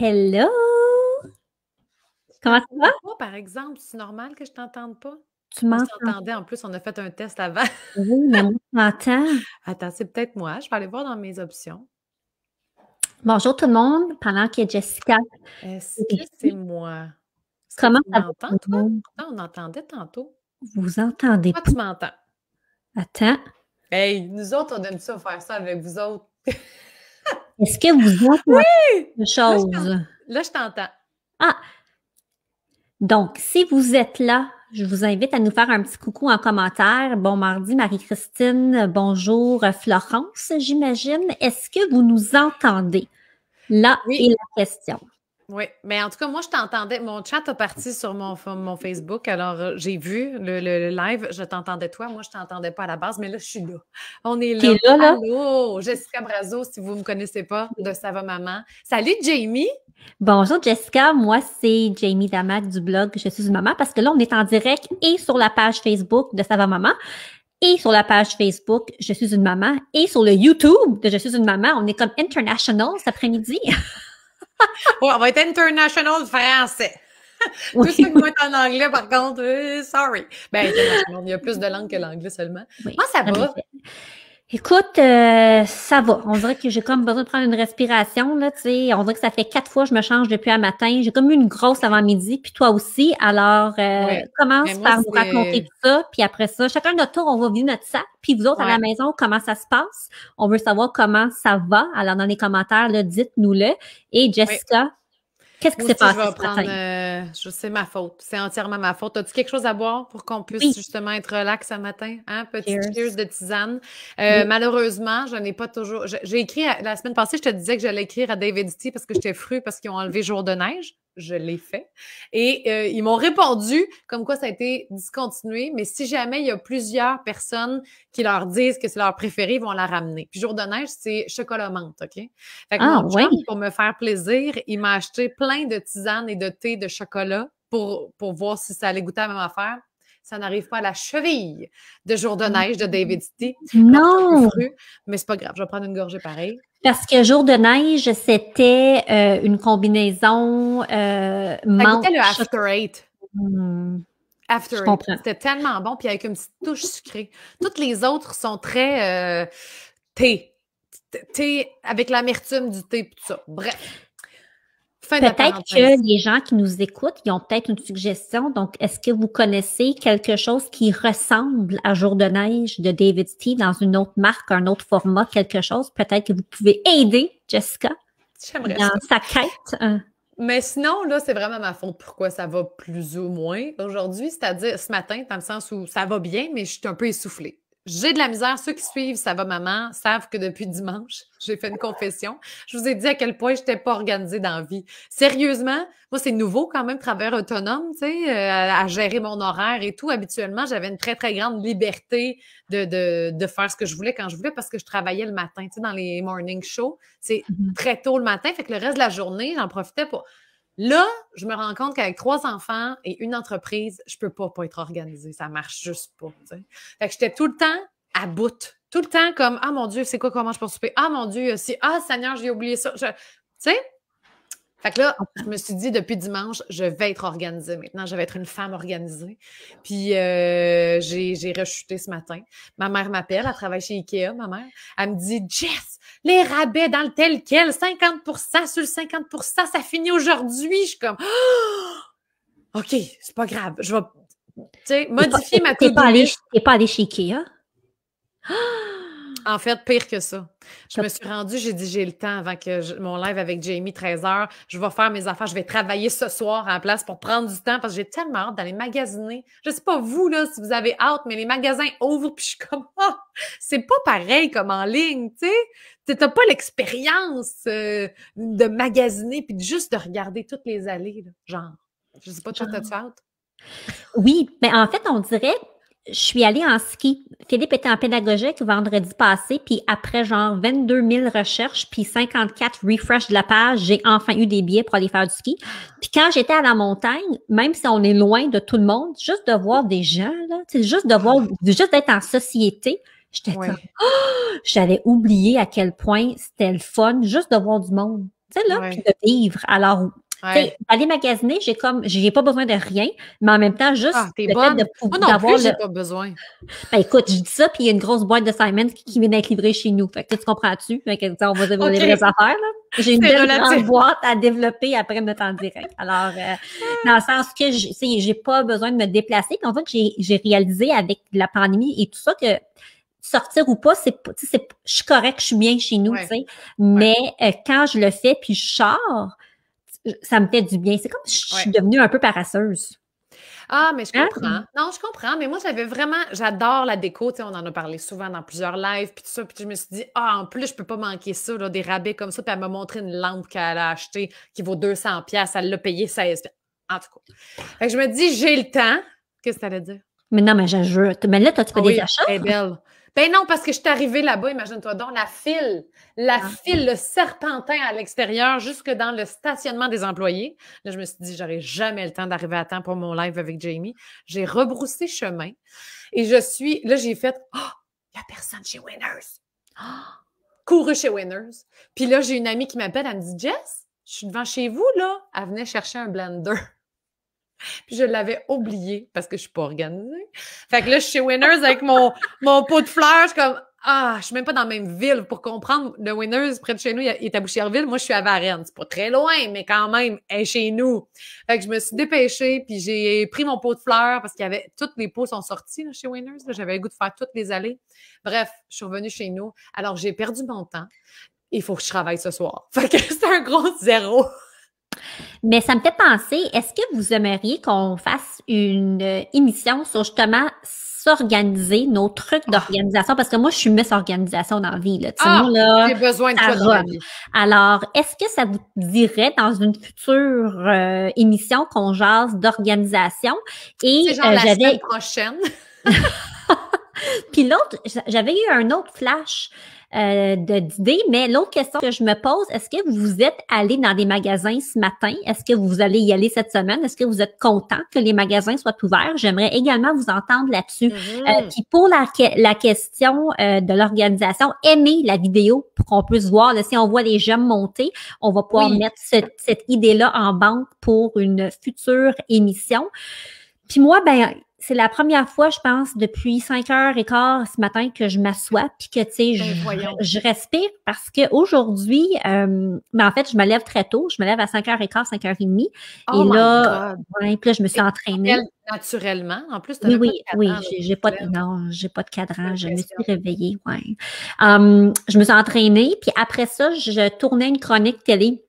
Hello! Comment ça va? par exemple, c'est normal que je t'entende pas. Tu m'entendais en plus, on a fait un test avant. oui, mais moi, m'entends. Attends, c'est peut-être moi. Je vais aller voir dans mes options. Bonjour tout le monde, pendant que Jessica. c'est moi? Comment tu m'entends, toi? on entendait tantôt. Vous entendez Moi, tu m'entends. Attends. Hey, nous autres, on aime ça, faire ça avec vous autres. Est-ce que vous entendez chose? Là, je t'entends. Ah! Donc, si vous êtes là, je vous invite à nous faire un petit coucou en commentaire. Bon mardi, Marie-Christine. Bonjour, Florence, j'imagine. Est-ce que vous nous entendez? Là est la question. Oui, mais en tout cas, moi, je t'entendais. Mon chat a parti sur mon, mon Facebook, alors euh, j'ai vu le, live. Je t'entendais toi. Moi, je t'entendais pas à la base, mais là, je suis là. On est là. Allô, Jessica Brazo, si vous me connaissez pas, de Sava maman. Salut, Jamie. Bonjour Jessica, moi c'est Jamie Damac du blog Je suis une maman parce que là on est en direct et sur la page Facebook de Ça va maman et sur la page Facebook Je suis une maman et sur le YouTube de Je suis une maman. On est comme international cet après-midi. on va être international français. Tout ce qui va être en anglais, par contre, euh, sorry. Ben, il y a plus de langues que l'anglais seulement. Moi, ah, ça va. Écoute, euh, ça va. On dirait que j'ai comme besoin de prendre une respiration. Là, on dirait que ça fait quatre fois que je me change depuis un matin. J'ai comme eu une grosse avant-midi, puis toi aussi. Alors, euh, commence par nous raconter tout ça. Puis après ça, chacun de notre tour, on va venir notre sac. Puis vous autres, à la maison, comment ça se passe? On veut savoir comment ça va. Alors, dans les commentaires, dites-nous-le. Et Jessica, Qu'est-ce Je, vais prendre, euh, sais ma faute. C'est entièrement ma faute. As-tu quelque chose à boire pour qu'on puisse justement être relax ce matin? Hein? Petit cheers, de tisane. Euh, malheureusement, je n'ai pas toujours. J'ai écrit la semaine passée, je te disais que j'allais écrire à David City parce que j'étais fru parce qu'ils ont enlevé jour de neige je l'ai fait. Et euh, ils m'ont répondu comme quoi ça a été discontinué, mais si jamais il y a plusieurs personnes qui leur disent que c'est leur préféré, ils vont la ramener. Puis jour de neige, c'est chocolat menthe, OK? Fait que ah, pour me faire plaisir, il m'a acheté plein de tisanes et de thé de chocolat pour, pour voir si ça allait goûter à ma même affaire ça n'arrive pas à la cheville de Jour de mmh. neige de David City. Non! mais c'est pas grave, je vais prendre une gorgée pareille. Parce que jour de neige, c'était euh, une combinaison euh, le after eight. Hmm. Je C'était tellement bon, puis avec une petite touche sucrée. Toutes les autres sont très euh, thé. Thé avec l'amertume du thé, tout ça. Bref. Peut-être que les gens qui nous écoutent, ils ont peut-être une suggestion. Donc, est-ce que vous connaissez quelque chose qui ressemble à Jour de neige de David T dans une autre marque, un autre format, quelque chose? Peut-être que vous pouvez aider Jessica dans sa quête. Hein? Mais sinon, là, c'est vraiment ma faute pourquoi ça va plus ou moins aujourd'hui, c'est-à-dire ce matin, dans le sens où ça va bien, mais je suis un peu essoufflée. J'ai de la misère. Ceux qui suivent Ça va maman savent que depuis dimanche, j'ai fait une confession. Je vous ai dit à quel point je n'étais pas organisée dans la vie. Sérieusement, moi, c'est nouveau quand même, travailleur autonome, tu sais, euh, à, gérer mon horaire et tout. Habituellement, j'avais une très, très grande liberté de, de, de, faire ce que je voulais quand je voulais parce que je travaillais le matin, tu sais, dans les morning shows. C'est mm-hmm. très tôt le matin. Fait que le reste de la journée, j'en profitais pour Là, je me rends compte qu'avec trois enfants et une entreprise, je peux pas, pas être organisée. Ça marche juste pas. T'sais. Fait que j'étais tout le temps à bout. Tout le temps comme Ah mon Dieu, c'est quoi comment je peux souper? Ah mon Dieu, si Ah Seigneur, j'ai oublié ça. Tu sais? Fait que là, je me suis dit, depuis dimanche, je vais être organisée maintenant. Je vais être une femme organisée. Puis euh, j'ai rechuté ce matin. Ma mère m'appelle, elle travaille chez Ikea, ma mère. Elle me dit, Jess, les rabais dans le tel quel, 50 sur le 50 ça finit aujourd'hui. Je suis comme, oh! OK, c'est pas grave. Je vais, tu sais, modifier ma T'es pas, allée chez Ikea? En fait, pire que ça. Je me suis rendue, j'ai dit j'ai le temps avant que mon live avec Jamie, 13h. Je vais faire mes affaires, je vais travailler ce soir en place pour prendre du temps parce que j'ai tellement hâte d'aller magasiner. Je sais pas vous, là, si vous avez hâte, mais les magasins ouvrent puis je suis comme, oh, c'est pas pareil comme en ligne, tu sais. T'as pas l'expérience euh, de magasiner puis juste de regarder toutes les allées, genre. Je sais pas, tu as hâte? Oui, mais en fait, on dirait, je suis allée en ski. Philippe était en pédagogique vendredi passé, puis après genre 22 000 recherches, puis 54 refresh de la page, j'ai enfin eu des billets pour aller faire du ski. Puis quand j'étais à la montagne, même si on est loin de tout le monde, juste de voir des gens, là, juste de voir, juste d'être en société, j'étais comme, oh! j'avais oublié à quel point c'était le fun juste de voir du monde, tu sais, là, puis de vivre. Alors, Ouais. D'aller magasiner, j'ai comme, j'ai pas besoin de rien, mais en même temps, juste ah, le fait de pouvoir Moi le... pas besoin. Ben écoute, je dis ça, puis il y a une grosse boîte de Simon qui, vient d'être livrée chez nous. Fait que tu comprends-tu? Fait que, on va développer les affaires, là. J'ai une belle grande boîte à développer après me t'en direct. Alors, euh, dans le sens que, tu sais, j'ai pas besoin de me déplacer. En fait, j'ai réalisé avec la pandémie et tout ça que sortir ou pas, c'est je suis correct, je suis bien chez nous, tu sais. Mais euh, quand je le fais puis je sors, ça me fait du bien. C'est comme si je suis devenue un peu parasseuse. Ah, mais je hein? comprends. Non, je comprends. Mais moi, j'avais vraiment, j'adore la déco. Tu sais, on en a parlé souvent dans plusieurs lives, puis tout ça. Puis je me suis dit, ah, en plus, je peux pas manquer ça, des rabais comme ça. Puis elle m'a montré une lampe qu'elle a achetée qui vaut 200 pièces. Elle l'a payée 16 En tout cas. Fait que je me dis, j'ai le temps. Qu'est-ce que ça veut dire? Mais non, mais j'ajoute. Mais là, tu fait ah des achats? Elle est belle. Ben non, parce que je suis arrivée là-bas, imagine-toi donc, la file, la ah. file, le serpentin à l'extérieur jusque dans le stationnement des employés. Là, je me suis dit, j'aurais jamais le temps d'arriver à temps pour mon live avec Jamie. J'ai rebroussé chemin et je suis, là, j'ai fait, oh, il n'y a personne chez Winners. Oh, couru chez Winners. Puis là, j'ai une amie qui m'appelle, elle me dit, Jess, je suis devant chez vous, là. Elle venait chercher un blender. Puis je l'avais oublié parce que je suis pas organisée. Fait que là, je suis chez Winners avec mon, mon pot de fleurs. Je suis comme, ah, je suis même pas dans la même ville. Pour comprendre, le Winners près de chez nous il est à Boucherville. Moi, je suis à Varennes. C'est pas très loin, mais quand même, elle chez nous. Fait que je me suis dépêchée, puis j'ai pris mon pot de fleurs parce qu'il y avait toutes les pots sont sortis chez Winners. J'avais le goût de faire toutes les allées. Bref, je suis revenue chez nous. Alors, j'ai perdu mon temps. Il faut que je travaille ce soir. Fait que c'est un gros zéro. Mais ça me fait penser, est-ce que vous aimeriez qu'on fasse une euh, émission sur justement s'organiser, nos trucs ah. d'organisation? Parce que moi, je suis mise Organisation dans la vie. Là. Ah, j'ai besoin de ça. Alors, est-ce que ça vous dirait dans une future euh, émission qu'on jase d'organisation? Et C'est genre euh, la semaine prochaine. Puis l'autre, j'avais eu un autre flash euh, d'idée, mais l'autre question que je me pose, est-ce que vous êtes allé dans des magasins ce matin? Est-ce que vous allez y aller cette semaine? Est-ce que vous êtes content que les magasins soient ouverts? J'aimerais également vous entendre là-dessus. Euh, mm-hmm. puis pour la, la question euh, de l'organisation, aimez la vidéo pour qu'on puisse voir. si on voit les j'aime monter, on va pouvoir mettre cette idée-là en banque pour une future émission. Puis moi, ben c'est la première fois, je pense, depuis 5 heures et quart ce matin que je m'assois puis que, tu sais, ben, je, respire parce qu'aujourd'hui, euh, mais ben, en fait, je me lève très tôt. Je me lève à 5 h et quart, 5 h 30. et oh là, ouais, puis je me suis entraînée. Naturellement. En plus, oui, oui, oui, j'ai pas de, non, j'ai pas de cadran. Je me suis réveillée, ouais. Hum, je me suis entraînée. Puis après ça, je tournais une chronique télé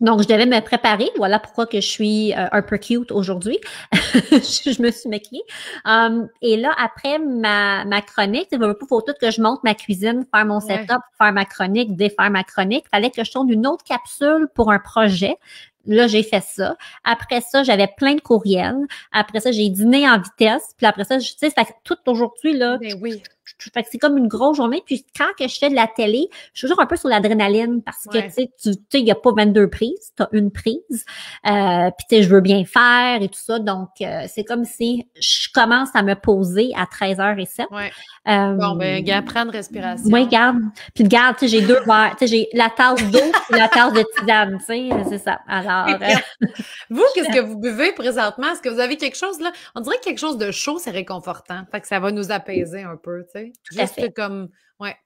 donc, je devais me préparer. Voilà pourquoi que je suis euh, un peu cute aujourd'hui. je, me suis maquillée. Hum, et là, après ma, ma chronique, il faut tout que je monte ma cuisine, faire mon setup, faire ma chronique, défaire ma chronique. Il fallait que je tourne une autre capsule pour un projet. Là, j'ai fait ça. Après ça, j'avais plein de courriels. Après ça, j'ai dîné en vitesse. Puis après ça, je sais, tout aujourd'hui, là, ben oui. Fait que c'est comme une grosse journée. Puis quand que je fais de la télé, je suis toujours un peu sur l'adrénaline parce que tu sais, il n'y a pas 22 prises, tu as une prise. Euh, puis tu sais, je veux bien faire et tout ça. Donc, euh, c'est comme si je commence à me poser à 13 h et Ouais. Euh, bon, ben, garde, prends respiration. Oui, garde. Puis garde, tu sais, j'ai deux verres. Tu sais, j'ai la tasse d'eau et la tasse de tisane, tu sais, c'est ça. Alors. Euh, vous, qu'est-ce que vous buvez présentement? Est-ce que vous avez quelque chose, là? On dirait que quelque chose de chaud, c'est réconfortant. Fait que ça va nous apaiser un peu, tu sais. Juste comme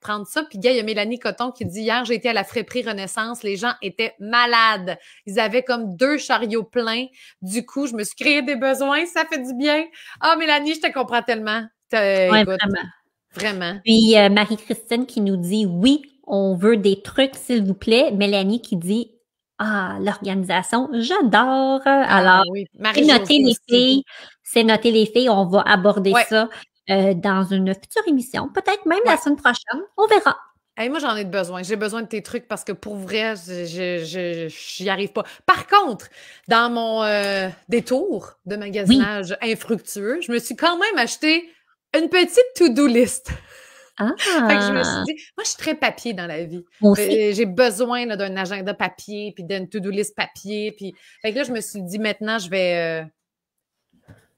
prendre ça. Puis, il y a Mélanie Coton qui dit Hier, j'ai été à la friperie Renaissance. Les gens étaient malades. Ils avaient comme deux chariots pleins. Du coup, je me suis créé des besoins. Ça fait du bien. Ah, Mélanie, je te comprends tellement. vraiment. Puis, euh, Marie-Christine qui nous dit Oui, on veut des trucs, s'il vous plaît. Mélanie qui dit ah, l'organisation, j'adore. Ah, Alors, c'est noter les filles. C'est noter les filles. On va aborder ça euh, dans une future émission, peut-être même la semaine prochaine. On verra. moi, j'en ai besoin. J'ai besoin de tes trucs parce que pour vrai, je n'y arrive pas. Par contre, dans mon euh, détour de magasinage infructueux, je me suis quand même acheté une petite to-do list. Ah. je me suis dit, moi, je suis très papier dans la vie. Euh, j'ai besoin d'un agenda papier, puis d'une to-do list papier. Puis... que je me suis dit, maintenant, je vais,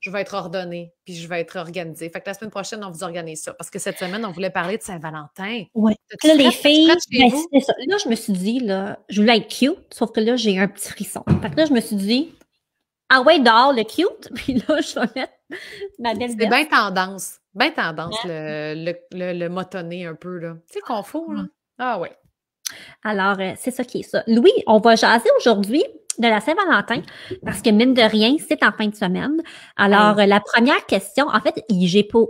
je vais être ordonnée, puis je vais être organisée. Fait que la semaine prochaine, on vous organise ça. Parce que cette semaine, on voulait parler de Saint-Valentin. Oui. Là, les filles, ben, là, je me suis dit, là, je voulais être cute, sauf que là, j'ai un petit frisson. Fait que là, je me suis dit, ah ouais, dehors, le cute, puis là, je vais mettre ma belle C'est bien tendance. Bien tendance, le, le, le, un peu, là. C'est sais, là. Ah ouais. Alors, euh, c'est ça qui est ça. Louis, on va jaser aujourd'hui de la Saint-Valentin, parce que mine de rien, c'est en fin de semaine. Alors, euh, la première question, en fait,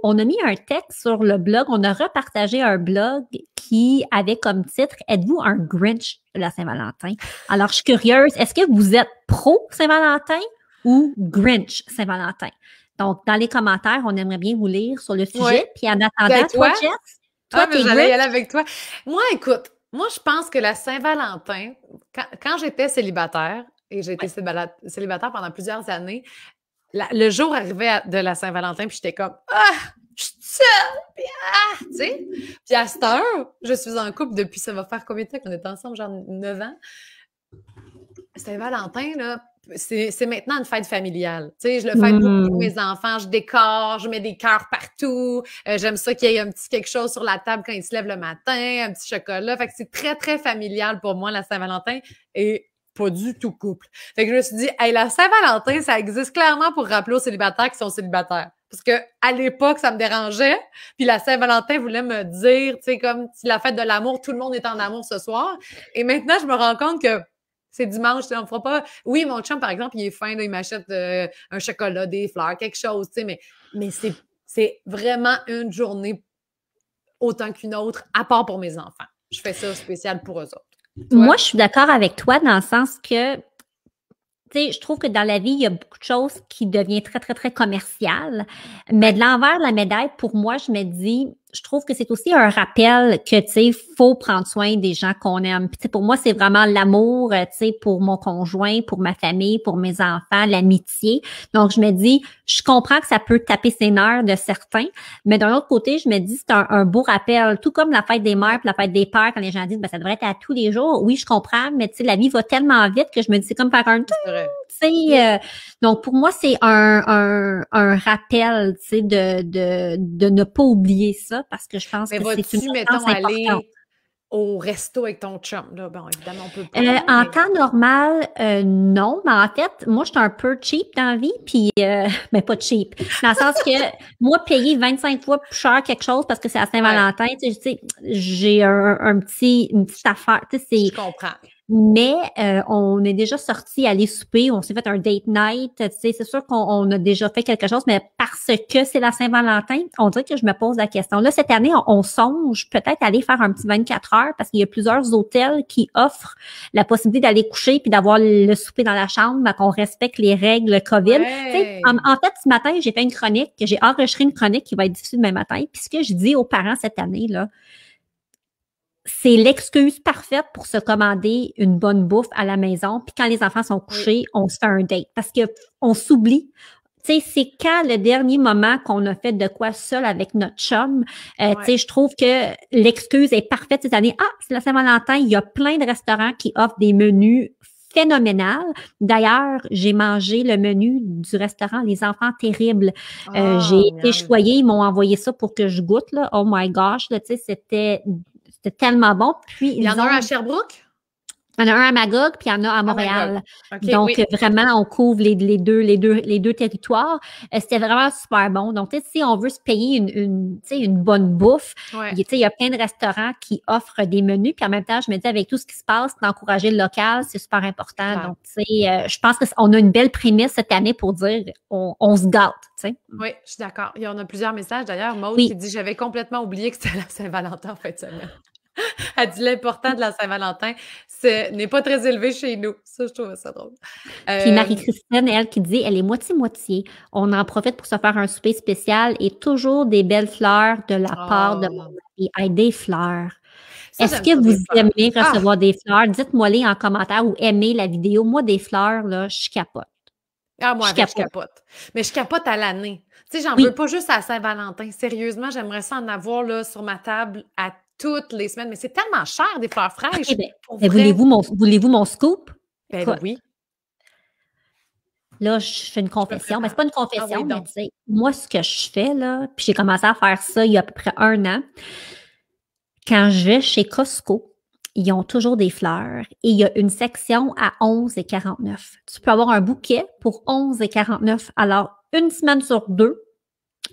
on a mis un texte sur le blog, on a repartagé un blog qui avait comme titre Êtes-vous un Grinch de la Saint-Valentin? Alors, je suis curieuse, est-ce que vous êtes pro Saint-Valentin ou Grinch Saint-Valentin? Donc, dans les commentaires, on aimerait bien vous lire sur le sujet. Puis en attendant, toi, toi, ah, toi, J'allais y aller avec toi. Moi, écoute, moi, je pense que la Saint-Valentin, quand, quand j'étais célibataire, et j'ai été célibataire pendant plusieurs années. le jour arrivait de la Saint-Valentin, puis j'étais comme Ah, je suis seule! Puis, ah, tu sais? Puis à cette heure, je suis en couple depuis, ça va faire combien de temps qu'on est ensemble? Genre 9 ans. Saint-Valentin, là, c'est maintenant une fête familiale. Tu sais, je le fais pour mmh. mes enfants, je décore, je mets des cœurs partout. Euh, j'aime ça qu'il y ait un petit quelque chose sur la table quand ils se lèvent le matin, un petit chocolat. Fait que c'est très, très familial pour moi, la Saint-Valentin. Et pas du tout couple. Fait que je me suis dit, hey, la Saint-Valentin, ça existe clairement pour rappeler aux célibataires qui sont célibataires. Parce que à l'époque, ça me dérangeait. Puis la Saint-Valentin voulait me dire, tu sais, comme la fête de l'amour, tout le monde est en amour ce soir. Et maintenant, je me rends compte que c'est dimanche, on fera pas. Oui, mon chum, par exemple, il est fin, il m'achète euh, un chocolat, des fleurs, quelque chose, tu sais, mais, mais c'est, c'est vraiment une journée autant qu'une autre, à part pour mes enfants. Je fais ça spécial pour eux autres. Moi, je suis d'accord avec toi dans le sens que, tu sais, je trouve que dans la vie, il y a beaucoup de choses qui deviennent très, très, très commerciales. Mais de l'envers de la médaille, pour moi, je me dis, je trouve que c'est aussi un rappel que, tu sais, faut prendre soin des gens qu'on aime. pour moi, c'est vraiment l'amour, euh, tu sais, pour mon conjoint, pour ma famille, pour mes enfants, l'amitié. Donc, je me dis, je comprends que ça peut taper ses nerfs de certains, mais d'un autre côté, je me dis, c'est un, beau rappel. Tout comme la fête des mères, la fête des pères, quand les gens disent, ben, ça devrait être à tous les jours. Oui, je comprends, mais tu sais, la vie va tellement vite que je me dis, c'est comme faire un... tour. Euh, donc, pour moi, c'est un, un, un rappel, tu sais, de, de, de ne pas oublier ça parce que je pense que c'est une mettons, aller au resto avec ton chum? Là, bon, évidemment, on peut pas. Euh, en temps normal, euh, non. Mais en fait, moi, je suis un peu cheap dans la vie, puis mais pas cheap. Dans le sens que moi, payer 25 fois plus cher quelque chose parce que c'est à Saint-Valentin, tu sais, j'ai un, petit, une petite affaire. Tu sais, je comprends. Mais euh, on est déjà sorti aller souper, on s'est fait un date night. Tu sais, c'est sûr qu'on a déjà fait quelque chose, mais parce que c'est la Saint-Valentin, on dirait que je me pose la question. Là, cette année, on, songe peut-être aller faire un petit 24 heures parce qu'il y a plusieurs hôtels qui offrent la possibilité d'aller coucher puis d'avoir le souper dans la chambre, qu'on respecte les règles COVID. En, en, fait, ce matin, j'ai fait une chronique, j'ai enregistré une chronique qui va être diffusée demain matin. Puis ce que je dis aux parents cette année, là, c'est l'excuse parfaite pour se commander une bonne bouffe à la maison. Puis quand les enfants sont couchés, on se fait un date parce que on s'oublie. Tu sais, c'est quand le dernier moment qu'on a fait de quoi seul avec notre chum. Euh, Tu sais, je trouve que l'excuse est parfaite cette année. Ah, c'est la Saint-Valentin. Il y a plein de restaurants qui offrent des menus phénoménales. D'ailleurs, j'ai mangé le menu du restaurant Les Enfants Terribles. Euh, ah, j'ai été choyée, ils m'ont envoyé ça pour que je goûte. Là. Oh my gosh, tu sais, c'était c'était tellement bon. Puis, ils il y en a un à Sherbrooke? Il en a un à Magog, puis il y en a à Montréal. Donc, vraiment, on couvre les, deux, territoires. Euh, c'était vraiment super bon. Donc, si on veut se payer une, bonne bouffe, il y a plein de restaurants qui offrent des menus. Puis en même temps, je me dis, avec tout ce qui se passe, d'encourager le local, c'est super important. Donc, Donc, sais, euh, je pense qu'on a une belle prémisse cette année pour dire on, se gâte. Oui, je suis d'accord. Il y en a plusieurs messages d'ailleurs. Moi, qui dit J'avais complètement oublié que c'était la Saint-Valentin en fait. Elle dit l'important de la Saint-Valentin, ce n'est pas très élevé chez nous. Ça, je trouve ça drôle. Puis euh, Marie-Christine, elle qui dit, elle est moitié-moitié. On en profite pour se faire un souper spécial et toujours des belles fleurs de la part de oh. mon mari. des fleurs. Est-ce que vous aimez ah! recevoir des fleurs? Dites-moi les en commentaire ou aimez la vidéo. Moi, des fleurs, je capote. Ah, moi, je, capote. Mais je capote à l'année. Tu sais, j'en veux pas juste à Saint-Valentin. Sérieusement, j'aimerais ça en avoir là, sur ma table à toutes les semaines. Mais c'est tellement cher, des fleurs fraîches. Mais voulez-vous mon, scoop? Ben, oui. Là, je fais une confession. Mais ben, c'est pas une ah confession, mais moi, ce que je fais, là, puis j'ai commencé à faire ça il y a à peu près un an, quand je vais chez Costco, ils ont toujours des fleurs et il y a une section à 11 et 49. Tu peux avoir un bouquet pour 11 et 49. Alors, une semaine sur deux,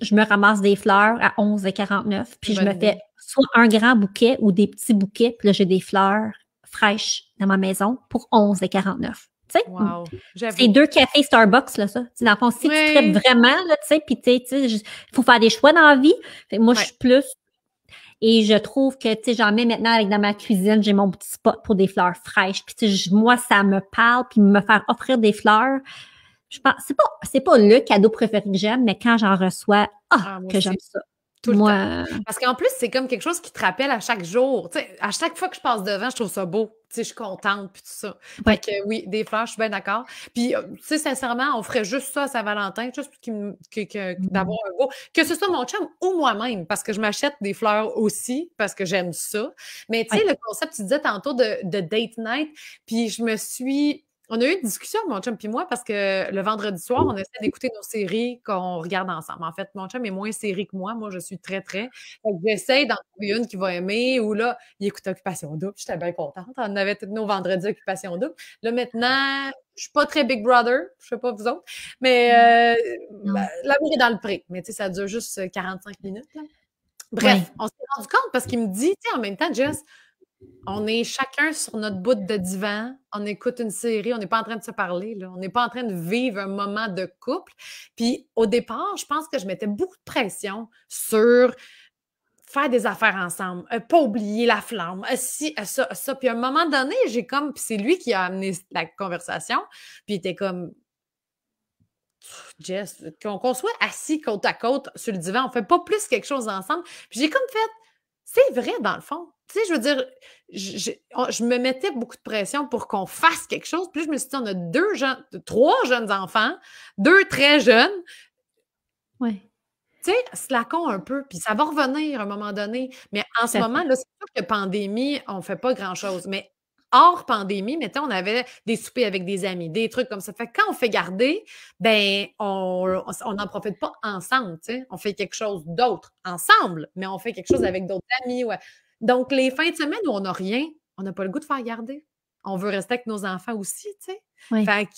je me ramasse des fleurs à 11,49, puis je me fais soit un grand bouquet ou des petits bouquets, puis là, j'ai des fleurs fraîches dans ma maison pour 11,49. Tu sais, mm. c'est deux cafés Starbucks, là, ça. T'sais, dans le fond, si tu traites vraiment, là, tu sais, puis tu sais, il faut faire des choix dans la vie. Fait, moi, je suis plus et je trouve que, tu sais, j'en mets maintenant avec dans ma cuisine, j'ai mon petit spot pour des fleurs fraîches. Puis, moi, ça me parle. Puis, me faire offrir des fleurs, je pense, c'est pas, c'est pas le cadeau préféré que j'aime, mais quand j'en reçois, ah, ah que j'aime ça. Tout le temps. Euh, parce qu'en plus, c'est comme quelque chose qui te rappelle à chaque jour. à chaque fois que je passe devant, je trouve ça beau. je suis contente, puis tout ça. que oui, des fleurs, je suis bien d'accord. Puis, euh, tu sais, sincèrement, on ferait juste ça à Saint-Valentin, juste mm-hmm. d'avoir un beau. Que ce soit mon chum ou moi-même, parce que je m'achète des fleurs aussi, parce que j'aime ça. Mais tu sais, le concept, tu disais tantôt de, de date night, puis je me suis on a eu une discussion, mon chum et moi, parce que le vendredi soir, on essaie d'écouter nos séries qu'on regarde ensemble. En fait, mon chum est moins série que moi. Moi, je suis très, très. J'essaie d'en trouver une qui va aimer ou là, il écoute Occupation Double. J'étais bien contente. On avait tous nos vendredis Occupation Double. Là, maintenant, je suis pas très Big Brother. Je sais pas vous autres. Mais mm. euh, là, l'amour est dans le pré. Mais tu sais, ça dure juste 45 euh, minutes. Bref, on s'est rendu compte parce qu'il me dit, tu sais, en même temps, Jess, on est chacun sur notre bout de divan, on écoute une série, on n'est pas en train de se parler, on n'est pas en train de vivre un moment de couple. Puis au départ, je pense que je mettais beaucoup de pression sur faire des affaires ensemble, euh, pas oublier la flamme, euh, si, euh, ça, ça. Puis à un moment donné, j'ai comme, c'est lui qui a amené la conversation, puis il était comme, Jess, qu'on soit assis côte à côte sur le divan, on ne fait pas plus quelque chose ensemble. Puis j'ai comme fait, c'est vrai dans le fond tu sais, je veux dire, je, me mettais beaucoup de pression pour qu'on fasse quelque chose. Puis je me suis dit, on a deux jeunes, trois jeunes enfants, deux très jeunes. Oui. Tu sais, slackons un peu, puis ça va revenir à un moment donné. Mais en ce moment, là, c'est sûr que pandémie, on ne fait pas grand-chose. Mais hors pandémie, mettons, on avait des soupers avec des amis, des trucs comme ça. Fait quand on fait garder, ben on n'en profite pas ensemble, tu sais. On fait quelque chose d'autre ensemble, mais on fait quelque chose avec d'autres amis. Ouais. Donc, les fins de semaine où on n'a rien, on n'a pas le goût de faire garder. On veut rester avec nos enfants aussi, tu sais. Fait que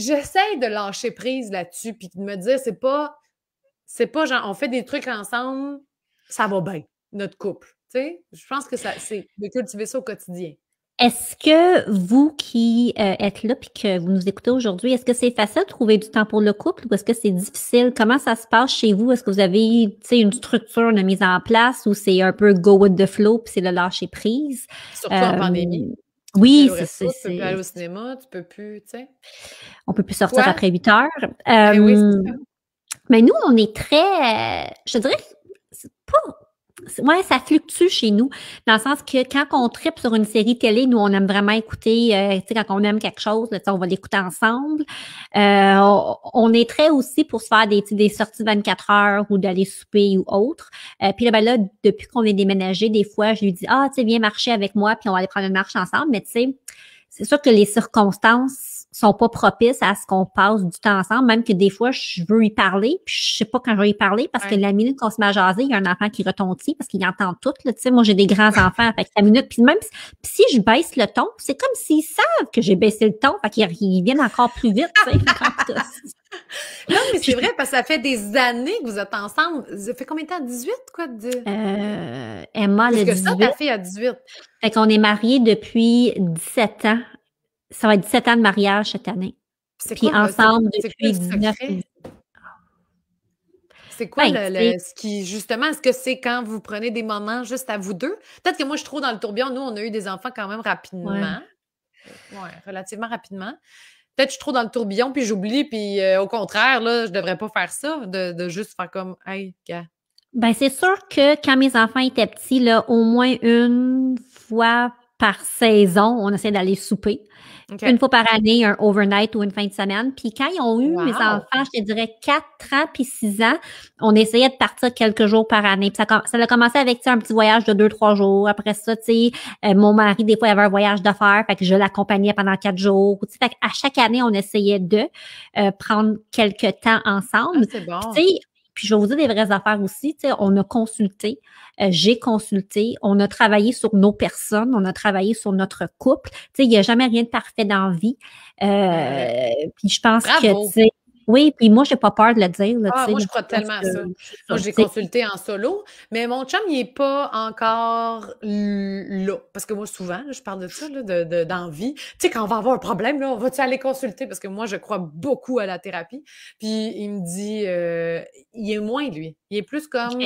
j'essaie de lâcher prise là-dessus puis de me dire, c'est pas, c'est pas genre, on fait des trucs ensemble, ça va bien, notre couple. Tu sais, je pense que ça, c'est de cultiver ça au quotidien. Est-ce que vous qui euh, êtes là et que vous nous écoutez aujourd'hui, est-ce que c'est facile de trouver du temps pour le couple ou est-ce que c'est difficile? Comment ça se passe chez vous? Est-ce que vous avez une structure une mise en place ou c'est un peu go with the flow puis c'est le lâcher prise? Surtout en euh, pandémie. Oui, c'est ça. Tu peux plus aller au cinéma, tu peux plus, tu sais. On peut plus sortir après 8 heures. mais, ben euh, ben nous, on est très, je dirais, pas ouais, ça fluctue chez nous, dans le sens que quand on tripe sur une série télé, nous, on aime vraiment écouter, euh, tu sais, quand on aime quelque chose, on va l'écouter ensemble. Euh, on, est très aussi pour se faire des, des sorties 24 heures ou d'aller souper ou autre. Euh, puis là, ben là, depuis qu'on est déménagé, des fois, je lui dis, ah, tu sais, viens marcher avec moi, puis on va aller prendre une marche ensemble. Mais tu sais, c'est sûr que les circonstances sont pas propices à ce qu'on passe du temps ensemble, même que des fois, je veux y parler, puis je sais pas quand je vais y parler, parce que la minute qu'on se met à jaser, il y a un enfant qui retentit parce qu'il entend tout, là, tu sais, moi, j'ai des grands-enfants, fait la minute, puis même si je baisse le ton, c'est comme s'ils savent que j'ai baissé le ton, fait qu'ils viennent encore plus vite, Non, mais c'est vrai, parce que ça fait des années que vous êtes ensemble. Ça fait combien de temps? 18, quoi? De... Euh, Emma, parce le que ça, ta fille a 18. Fait qu'on est mariés depuis 17 ans ça va être 17 ans de mariage cette année. Puis ensemble c'est depuis qui C'est quoi ben, le, ce qui, justement, est-ce que c'est quand vous prenez des moments juste à vous deux? Peut-être que moi, je trouve dans le tourbillon. Nous, on a eu des enfants quand même rapidement. Ouais, relativement rapidement. Peut-être que je suis trop dans le tourbillon, puis j'oublie, puis euh, au contraire, là, je devrais pas faire ça, de, juste faire comme, hey, gars. Ben, c'est sûr que quand mes enfants étaient petits, au moins une fois par saison, on essaie d'aller souper. Une fois par année, un overnight ou une fin de semaine. Puis quand ils ont eu mes enfants, je dirais quatre ans puis 6 ans, on essayait de partir quelques jours par année. Puis ça, ça a commencé avec un petit voyage de deux trois jours. Après ça, euh, mon mari, des fois, il avait un voyage d'affaires, fait que je l'accompagnais pendant quatre jours. fait à chaque année, on essayait de euh, prendre quelques temps ensemble. Ah, c'est bon. Puis je vais vous dire des vraies affaires aussi. Tu sais, on a consulté, euh, j'ai consulté, on a travaillé sur nos personnes, on a travaillé sur notre couple. Tu sais, il n'y a jamais rien de parfait dans la vie. Euh, puis je pense que tu sais, oui, puis moi, j'ai pas peur de le dire. ah, moi, je crois tellement à ça. Moi, j'ai consulté en solo, mais mon chum, il n'est pas encore là. Parce que moi, souvent, je parle de ça, d'envie. De, de, tu sais, quand on va avoir un problème, là, on va-tu aller consulter? Parce que moi, je crois beaucoup à la thérapie. Puis il me dit, euh, il est moins, lui. Il est plus comme,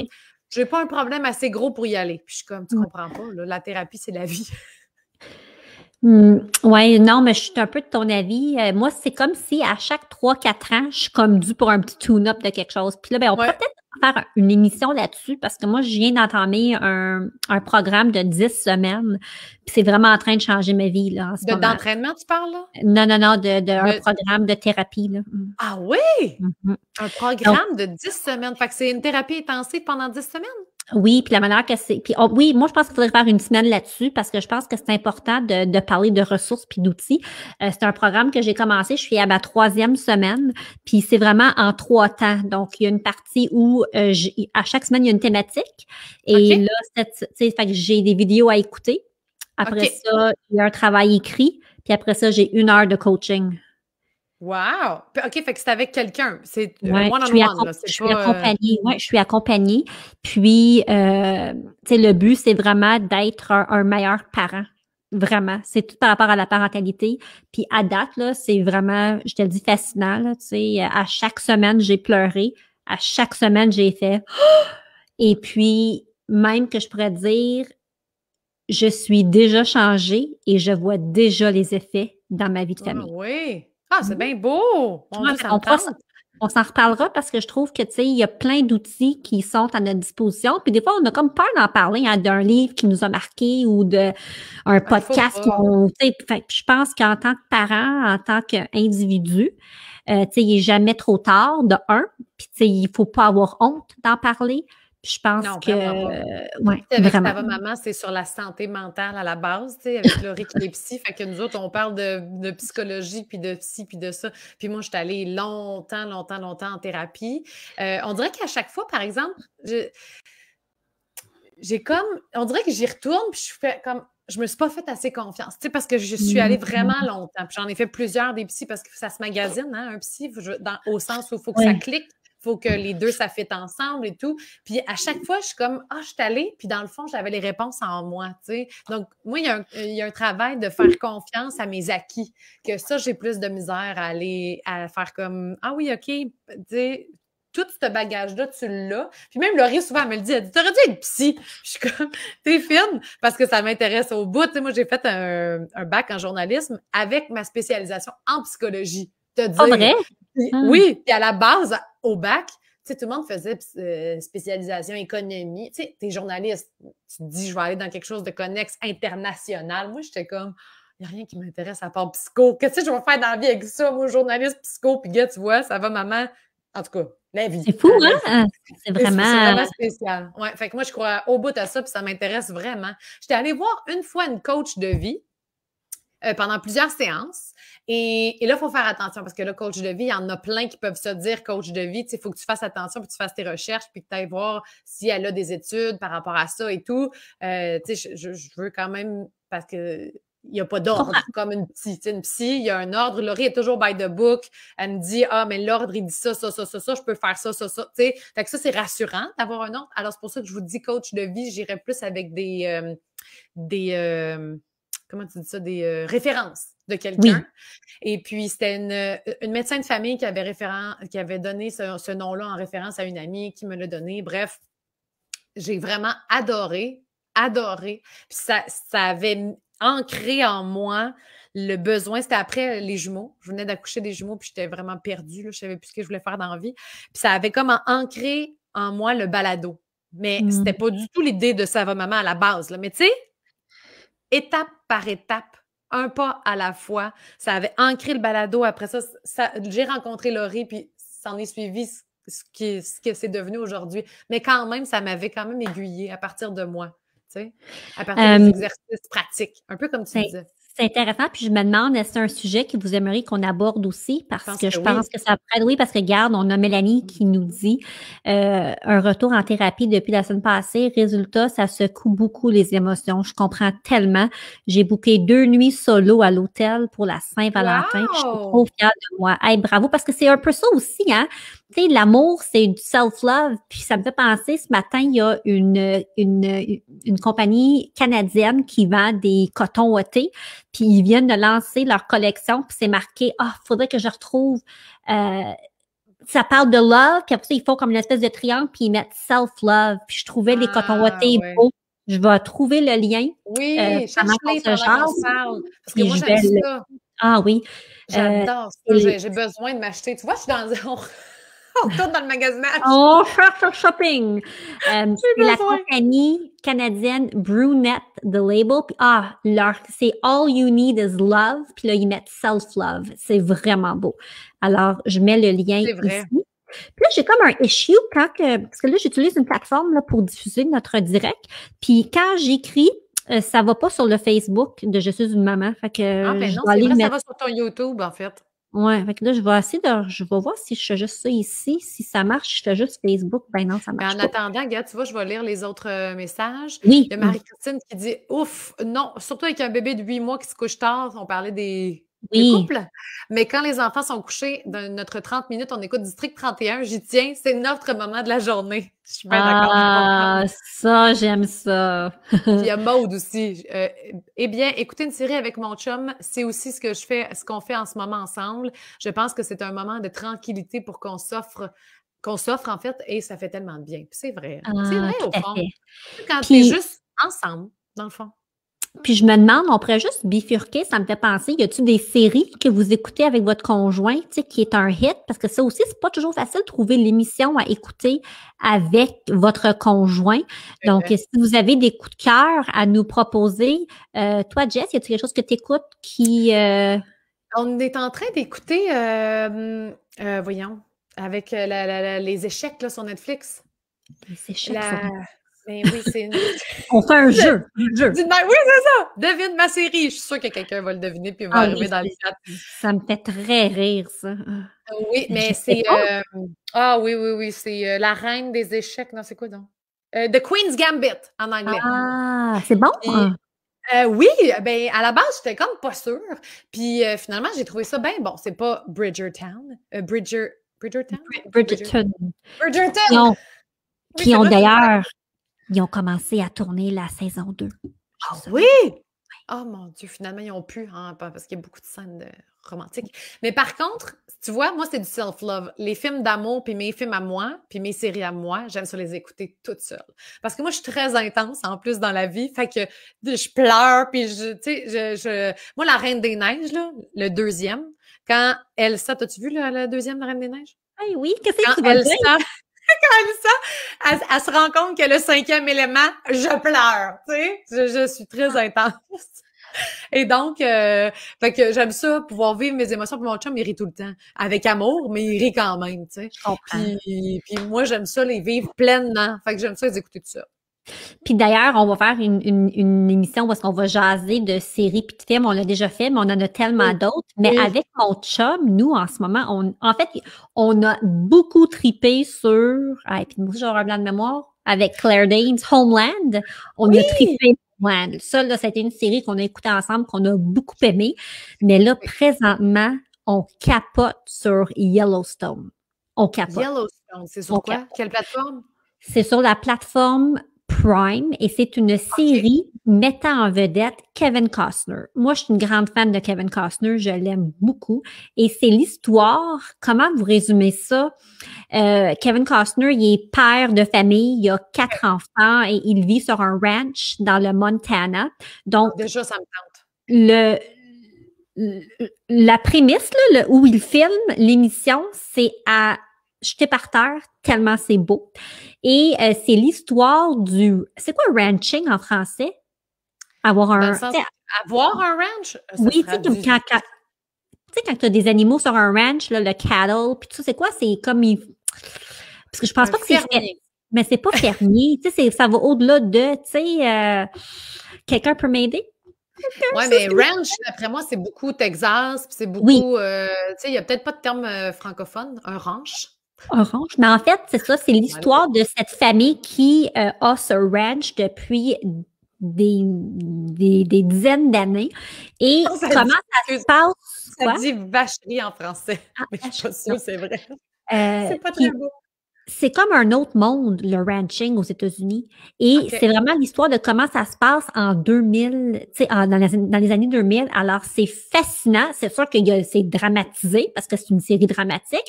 j'ai pas un problème assez gros pour y aller. Puis je suis comme, tu comprends pas, la thérapie, c'est la vie. Mmh. oui, non, mais je suis un peu de ton avis. Euh, moi, c'est comme si à chaque 3-4 ans, je suis comme due pour un petit tune-up de quelque chose. Puis là, ben, on peut peut-être faire une émission là-dessus parce que moi, je viens d'entamer un, un, programme de 10 semaines. Puis c'est vraiment en train de changer ma vie. Là, de, D'entraînement, tu parles? Là? Non, non, non, de, de programme de thérapie. Là. Mmh. Ah oui? Mmh un programme de 10 semaines. Fait que c'est une thérapie intensive pendant 10 semaines? Oui, puis la manière que c'est. oui, moi je pense qu'il faudrait faire une semaine là-dessus parce que je pense que c'est important de, parler de ressources puis d'outils. Euh, c'est un programme que j'ai commencé, je suis à ma troisième semaine, puis c'est vraiment en trois temps. Donc il y a une partie où euh, à chaque semaine il y a une thématique et là tu fait j'ai des vidéos à écouter. Après ça il y a un travail écrit, puis après ça j'ai une heure de coaching. Wow! OK, fait que c'est avec quelqu'un. C'est euh, je suis, je suis accompagnée. Euh, ouais, je suis accompagnée. Puis, euh, tu sais, le but, c'est vraiment d'être un, meilleur parent. Vraiment. C'est tout par rapport à la parentalité. Puis, à date, là, c'est vraiment, je te le dis, fascinant. Tu sais, à chaque semaine, j'ai pleuré. À chaque semaine, j'ai fait. Et puis, même que je pourrais dire, je suis déjà changée et je vois déjà les effets dans ma vie de ah famille. oui! Ah, c'est bien beau! on, s'en reparlera parce que je trouve que, tu sais, il y a plein d'outils qui sont à notre disposition. Puis des fois, on a comme peur d'en parler d'un livre qui nous a marqué ou d'un un ah, podcast Je pense qu'en tant que parent, en tant qu'individu, euh, tu sais, il n'est jamais trop tard, de un. Puis, tu sais, il faut pas avoir honte d'en parler. Je pense que. avec vraiment. Euh, maman, c'est sur la santé mentale à la base, tu sais, avec psy, fait que nous autres, on parle de, psychologie, puis de psy, puis de ça. Puis moi, je suis allée longtemps, longtemps, longtemps en thérapie. Euh, on dirait qu'à chaque fois, par exemple, j'ai comme. On dirait que j'y retourne, puis je fais comme je me suis pas fait assez confiance, tu sais, parce que je suis mmh, allée mmh. vraiment longtemps. J'en ai fait plusieurs des psy, parce que ça se magasine, hein, un psy, au sens où il faut que ça clique faut que les deux ça fitte ensemble et tout. Puis à chaque fois, je suis comme, ah, je suis allée. Puis dans le fond, j'avais les réponses en moi, tu sais. Donc, moi, il y, a un, travail de faire confiance à mes acquis, que ça, j'ai plus de misère à aller, à faire comme, ah oui, OK, tu sais, tout ce bagage-là, tu l'as. Puis même Laurie, souvent, elle me le dit, elle dit, t'aurais dû être psy. Je suis comme, t'es fine, parce que ça m'intéresse au bout. Tu sais, moi, j'ai fait un, bac en journalisme avec ma spécialisation en psychologie. Te ah, dire, vrai? Hmm. Oui, puis à la base, au bac, tu sais, tout le monde faisait euh, spécialisation économie. Tu sais, t'es journaliste, tu te dis, je vais aller dans quelque chose de connexe international. Moi, j'étais comme, il n'y a rien qui m'intéresse à part psycho. Qu'est-ce que je vais faire dans la vie avec ça? Moi, journaliste, psycho, puis gars, tu vois, ça va, maman. En tout cas, la vie. C'est fou, hein? C'est vraiment... spécial. Ouais, fait que moi, je crois au bout de ça, puis ça m'intéresse vraiment. J'étais allée voir une fois une coach de vie euh, pendant plusieurs séances. Et, là, il faut faire attention parce que le coach de vie, il y en a plein qui peuvent se dire coach de vie, il faut que tu fasses attention, puis tu fasses tes recherches, puis que tu ailles voir si elle a des études par rapport à ça et tout. Euh, je, je, veux quand même, parce que il n'y a pas d'ordre. Comme une psy, une psy, il y a un ordre. Laurie est toujours by the book. Elle me dit Ah, mais l'ordre, il dit ça, ça, ça, ça, je peux faire ça, ça, ça. Tu Fait ça, c'est rassurant d'avoir un ordre. Alors, c'est pour ça que je vous dis coach de vie, j'irai plus avec des. Euh, des euh, comment tu dis ça Des euh, références de quelqu'un. Et puis, c'était euh, une, médecin de famille qui avait, qui avait donné ce, nom-là en référence à une amie qui me l'a donné. Bref, j'ai vraiment adoré, adoré. Puis ça, ça avait ancré en moi le besoin. C'était après les jumeaux. Je venais d'accoucher des jumeaux, puis j'étais vraiment perdue. Je Je savais plus ce que je voulais faire dans la vie. Puis ça avait comme ancré en moi le balado. Mais mm. c'était pas du tout l'idée de ça va maman à la base. Là. Mais tu sais, étape par étape, un pas à la fois. Ça avait ancré le balado. Après ça, j'ai rencontré Laurie, puis s'en est suivi ce, qui, ce que c'est devenu aujourd'hui. Mais quand même, ça m'avait quand même aiguillé à partir de moi, tu sais, à partir des exercices pratiques, un peu comme tu ben disais. C'est intéressant, puis je me demande, est-ce un sujet que vous aimeriez qu'on aborde aussi? Parce que, je pense que ça pourrait, oui, parce que regarde, on a Mélanie mm-hmm. qui nous dit euh, un retour en thérapie depuis la semaine passée. Résultat, ça secoue beaucoup les émotions. Je comprends tellement. J'ai booké deux nuits solo à l'hôtel pour la Saint-Valentin. Je suis trop fière de moi. Eh bravo, parce que c'est un peu ça aussi, hein? Tu sais, l'amour, c'est du self-love. Puis ça me fait penser, ce matin, il y a une, une, une compagnie canadienne qui vend des cotons ôtés puis ils viennent de lancer leur collection, puis c'est marqué, ah, il faudrait que je retrouve, euh, ça parle de love, puis après ça, ils font comme une espèce de triangle, puis ils mettent self-love. Puis je trouvais les cotons wattés ah, beaux. Je vais trouver le lien. Oui, euh, cherche-les genre. Parce que moi, j'aime ça. Ah oui. Euh, J'adore ça. J'ai besoin de m'acheter. Tu vois, je suis dans on retourne dans le magasin. On cherche shopping. Euh, la compagnie canadienne Brunette, The Label. ah, leur, c'est All You Need is Love. Puis là, ils mettent Self-Love. C'est vraiment beau. Alors, je mets le lien ici. Puis là, j'ai comme un issue quand parce que là, j'utilise une plateforme là, pour diffuser notre direct. Puis quand j'écris, ça euh, ça va pas sur le Facebook de Je suis une maman. Fait ah, ben ça va sur ton YouTube, en fait. Ouais, fait là, je vais essayer de. Je vais voir si je fais juste ça ici. Si ça marche, je fais juste Facebook. Ben non, ça marche. en attendant, gars, tu vois, je vais lire les autres euh, messages. Oui. De Marie-Christine qui dit Ouf, non, surtout avec un bébé de 8 mois qui se couche tard. On parlait des oui. couple. Mais quand les enfants sont couchés, dans notre 30 minutes, on écoute District 31, j'y tiens, c'est notre moment de la journée. Je suis bien d'accord. Ah, ça, j'aime ça. il y a Maude aussi. Euh, eh bien, écouter une série avec mon chum, c'est aussi ce que je fais, ce qu'on fait en ce moment ensemble. Je pense que c'est un moment de tranquillité pour qu'on s'offre qu'on s'offre en fait et ça fait tellement de bien. C'est vrai. c'est ah, vrai au fond. Quand tu juste ensemble, dans le fond. Puis je me demande, on pourrait juste bifurquer, ça me fait penser, y a il des séries que vous écoutez avec votre conjoint, tu sais, qui est un hit? Parce que ça aussi, c'est pas toujours facile de trouver l'émission à écouter avec votre conjoint. Donc, si vous avez des coups de cœur à nous proposer, euh, toi, Jess, y a t il quelque chose que tu écoutes qui... Euh, on est en train d'écouter, euh, voyons, avec les échecs sur Netflix. Les échecs ben On fait un jeu. Un jeu. oui, c'est ça. Devine ma série. Je suis sûre que quelqu'un va le deviner puis va ah, arriver dans le chat. Ça me fait très rire, ça. Oui, mais c'est. Euh, ah oui, oui, oui. C'est euh, La Reine des échecs. Non, c'est quoi donc? Euh, The Queen's Gambit en anglais. Ah, c'est bon? Hein? oui, ben à la base, j'étais comme pas sûre. Puis finalement, j'ai trouvé ça bien bon. C'est pas Bridgertown. Bridger, Bridgertown? Bridgerton. Bridgerton. Bridgerton. qui ont d'ailleurs ils ont commencé à tourner la saison 2. Ah oui? Oh mon Dieu, finalement, ils ont pu, hein, parce qu'il y a beaucoup de scènes euh, romantiques. Mais par contre, tu vois, moi, c'est du self-love. Les films d'amour, puis mes films à moi, puis mes séries à moi, j'aime ça les écouter toutes seules. Parce que moi, je suis très intense, en plus, dans la vie. Fait que je pleure, puis je, sais, je, Moi, La Reine des Neiges, là, le deuxième, quand Elsa, t'as-tu vu la deuxième, La Reine des Neiges? Ah oui, qu'est-ce que tu veux quand elle ça, elle, se rend compte que le cinquième élément, je pleure. Tu sais, je, suis très ah. intense. Et donc, euh, fait que j'aime ça, pouvoir vivre mes émotions. Puis mon chum, il rit tout le temps. Avec amour, mais il rit quand même, tu sais. Puis, puis moi, j'aime ça les vivre pleinement. Fait que j'aime ça les écouter tout ça. Puis d'ailleurs, on va faire une, une, une émission parce qu'on va jaser de séries puis de films. On l'a déjà fait, mais on en a tellement d'autres. Mais avec mon chum, nous, en ce moment, on, en fait, on a beaucoup tripé sur, ah, et puis un blanc de mémoire, avec Claire Danes, Homeland. On a tripé Homeland. Ça, là, c'était une série qu'on a écoutée ensemble, qu'on a beaucoup aimé. Mais là, présentement, on capote sur Yellowstone. On capote. Yellowstone, c'est sur quoi? Quelle plateforme? C'est sur la plateforme Prime et c'est une série mettant en vedette Kevin Costner. Moi, je suis une grande fan de Kevin Costner, je l'aime beaucoup. Et c'est l'histoire, comment vous résumez ça? Euh, Kevin Costner, il est père de famille, il a quatre enfants et il vit sur un ranch dans le Montana. Donc, déjà, ça me tente. Le, la prémisse où il filme l'émission, c'est à J'étais par terre tellement c'est beau. Et euh, c'est l'histoire du, c'est quoi ranching en français? Avoir un, avoir un ranch. Euh, oui, tu sais quand, quand tu sais, quand tu as des animaux sur un ranch, là, le cattle, puis tout, c'est quoi? C'est comme Parce que je pense pas que c'est... Mais c'est pas fermier. tu sais, ça va au-delà de, tu sais, euh, quelqu'un peut m'aider? Oui, mais ranch, d'après moi, c'est beaucoup Texas, c'est beaucoup... tu sais, il n'y a peut-être pas de terme francophone, un ranch. Orange. Mais en fait, c'est ça, c'est l'histoire de cette famille qui euh, a ce ranch depuis des, des, dizaines d'années. Et oh, comment ça se passe? Ça dit vacherie en français. Ah, mais je suis pas c'est vrai. Euh, c'est pas très beau c'est comme un autre monde, le ranching aux États-Unis. Et c'est vraiment l'histoire de comment ça se passe en 2000, dans, les, dans, les, années 2000. Alors, c'est fascinant. C'est sûr que c'est dramatisé parce que c'est une série dramatique,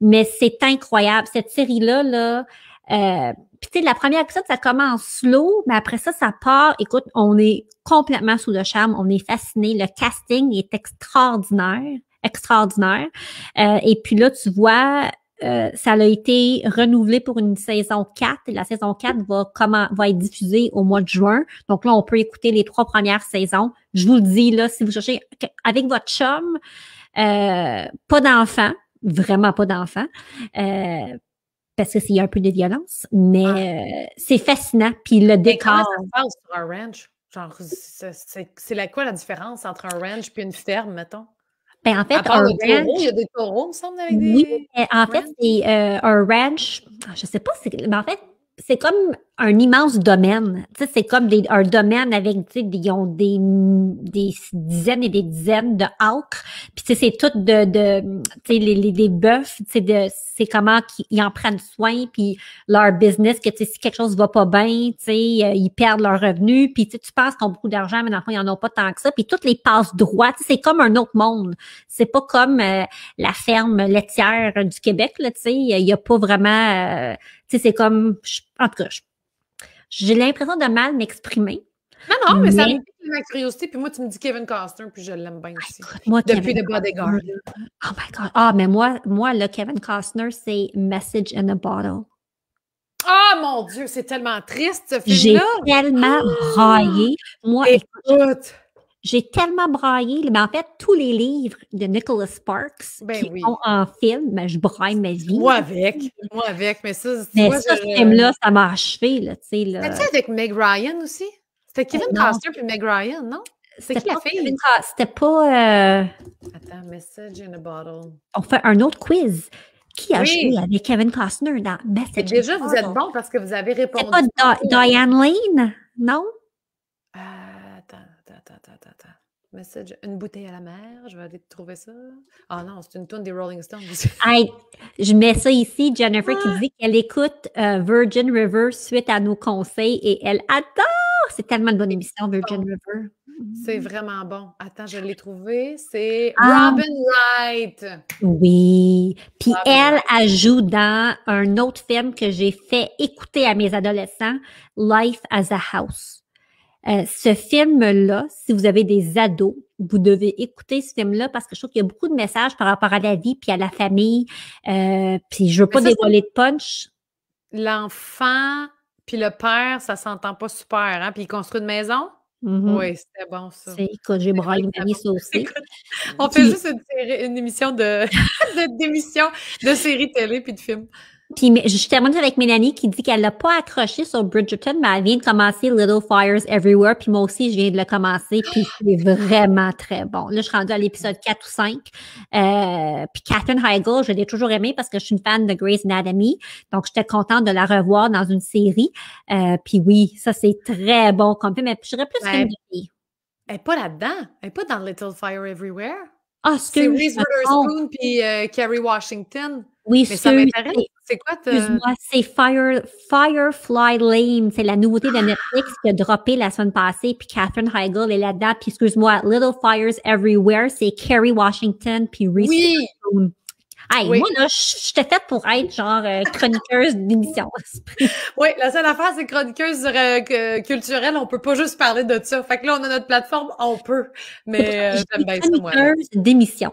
mais c'est incroyable. Cette série-là, là, euh, puis tu sais, la première épisode, ça commence slow, mais après ça, ça part. Écoute, on est complètement sous le charme, on est fasciné. Le casting est extraordinaire, extraordinaire. Euh, et puis là, tu vois euh, ça a été renouvelé pour une saison 4. La saison 4 va, comment, va être diffusée au mois de juin. Donc là, on peut écouter les trois premières saisons. Je vous le dis, là, si vous cherchez avec votre chum, euh, pas d'enfant, vraiment pas d'enfant, euh, parce que c'est un peu de violence, mais ah. euh, c'est fascinant. Puis le décor. un ranch? Genre, c'est quoi la différence entre un ranch puis une ferme, mettons? Ben, en fait, un ranch, il y a des taureaux, me semble, avec des. Oui, en fait, c'est euh, un ranch. Ah, je ne sais pas si. Ben, en fait, c'est comme un immense domaine. c'est comme un domaine avec, ils ont des, des, dizaines et des dizaines de hâtres. Puis, c'est tout de, de tu les, les, les bœufs, c'est comment ils en prennent soin, puis leur business, que, si quelque chose va pas bien, tu sais, euh, ils perdent leur revenu Puis, tu penses qu'ils ont beaucoup d'argent, mais dans le ils en ont pas tant que ça. Puis, toutes les passes droites, c'est comme un autre monde. C'est pas comme euh, la ferme laitière du Québec, là, tu Il y a pas vraiment... Euh, tu sais, c'est comme, je, en tout cas, j'ai l'impression de mal m'exprimer. Non, non, mais, ça me fait ma curiosité. Puis moi, tu me dis Kevin Costner, puis je l'aime bien aussi. Écoute, moi, Depuis Kevin The Bodyguard. Oh my God. Ah, mais moi, moi le Kevin Costner, c'est Message in a Bottle. Ah, mon Dieu, c'est tellement triste, ce film-là. J'ai tellement ah! braillé. Moi, écoute j'ai tellement braillé. Mais ben, en fait, tous les livres de Nicholas Sparks ben qui ont en film, mais ben, je braille ma vie. Moi avec. Moi avec. Mais ça, mais ça, ce film-là, ça m'a achevé. Là, tu sais, avec Meg Ryan aussi? C'était euh, Kevin Costner puis Meg Ryan, non? C'est qui la fille? C'était pas. Euh, Attends, message in a bottle. On fait un autre quiz. Qui a joué avec Kevin Costner dans Message Déjà, in a bottle? vous êtes bon parce que vous avez répondu. C'est pas Diane Lane, non? une bouteille à la mer, je vais aller trouver ça. Ah non, c'est une tune des Rolling Stones. je mets ça ici, Jennifer qui ah! dit qu'elle écoute euh, Virgin River suite à nos conseils et elle adore! C'est tellement de bonne émission, Virgin River. C'est mm-hmm. vraiment bon. Attends, je l'ai trouvé. C'est ah! Robin Wright. Oui. Puis elle, elle joue dans un autre film que j'ai fait écouter à mes adolescents, Life as a House. Euh, ce film-là, si vous avez des ados, vous devez écouter ce film-là parce que je trouve qu'il y a beaucoup de messages par rapport à la vie puis à la famille. Euh, puis je veux pas dévoiler de punch. L'enfant puis le père, ça s'entend pas super, hein? Puis il construit une maison. Mm-hmm. Oui, c'était bon ça. écoute, j'ai braillé une ça aussi. on fait juste une, émission de, d'émission de séries télé puis de films. Puis je termine avec Mélanie qui dit qu'elle l'a pas accroché sur Bridgerton, mais elle vient de commencer Little Fires Everywhere. Puis moi aussi, je viens de le commencer. Puis c'est vraiment très bon. Là, je suis rendue à l'épisode 4 ou 5. Euh, puis Catherine Heigl, je l'ai toujours aimée parce que je suis une fan de Grey's Anatomy. Donc, j'étais contente de la revoir dans une série. Euh, puis oui, ça, c'est très bon comme film. Mais je plus que qu'une Elle n'est pas là-dedans. Elle n'est pas dans Little Fire Everywhere. Ah, c'est Reese Witherspoon puis euh, Kerry Washington. Oui, mais ça C'est quoi C'est Fire, Firefly Lane. C'est la nouveauté de Netflix qui a droppé la semaine passée. Puis Catherine Heigl est là-dedans. Puis excuse-moi, Little Fires Everywhere, c'est Kerry Washington puis Reese. Oui. Hey, Moi, je t'ai faite pour être genre euh, chroniqueuse d'émission. oui, la seule affaire, c'est chroniqueuse euh, culturelle. On peut pas juste parler de ça. Fait que là, on a notre plateforme, on peut. Mais euh, j'aime bien ça, moi. Chroniqueuse d'émission.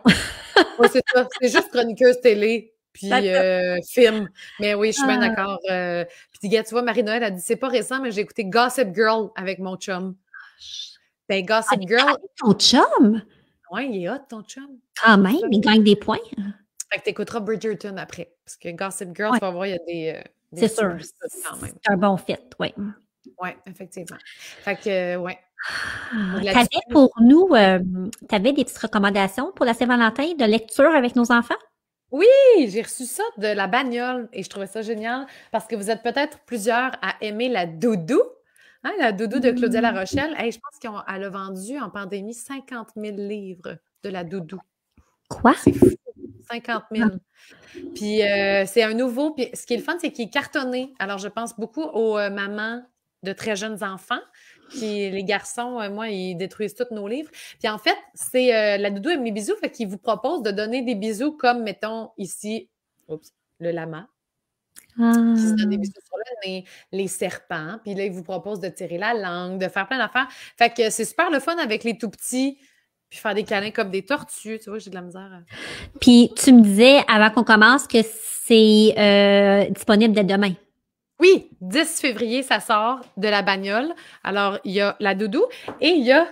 oui, c'est ça. C'est juste chroniqueuse télé puis bah, euh, film. Mais oui, je suis bien ah. d'accord. Euh. puis tu vois, Marie-Noël a dit c'est pas récent, mais j'ai écouté Gossip Girl avec mon chum. Ben, Gossip ah, Girl. ton chum? Oui, il est hot, ton chum. Ah, même, il gagne des points. Hein. Fait que t'écouteras Bridgerton après. Parce que Gossip Girl, tu vas voir, il y a des. Euh, c'est sûr. C'est un bon fit, oui. Oui, effectivement. Fait que, ouais. Ah, t'avais pour nous, t'avais des petites recommandations pour la Saint-Valentin de lecture avec nos enfants? Oui, j'ai reçu ça de la bagnole et je trouvais ça génial parce que vous êtes peut-être plusieurs à aimer la doudou. Hein, la doudou de Claudia mmh. La Rochelle. je pense qu'elle a vendu en pandémie 50 000 livres de la doudou. Quoi? C'est fou. 50 000. Puis euh, c'est un nouveau. ce qui est le fun, c'est qu'il est cartonné. Alors je pense beaucoup aux euh, mamans de très jeunes enfants puis les garçons, euh, moi, ils détruisent tous nos livres. Puis en fait, c'est euh, la doudou aime les bisous, fait qu'ils vous proposent de donner des bisous comme, mettons, ici, oups, le lama. Ah. Qui se donne des bisous sur le les serpents. Puis là, ils vous proposent de tirer la langue, de faire plein d'affaires. Fait que c'est super le fun avec les tout petits puis faire des câlins comme des tortues. Tu vois, j'ai de la misère. Euh. Puis tu me disais avant qu'on commence que c'est disponible dès demain. Oui, 10 février, ça sort de la bagnole. Alors, il y a la doudou et il y a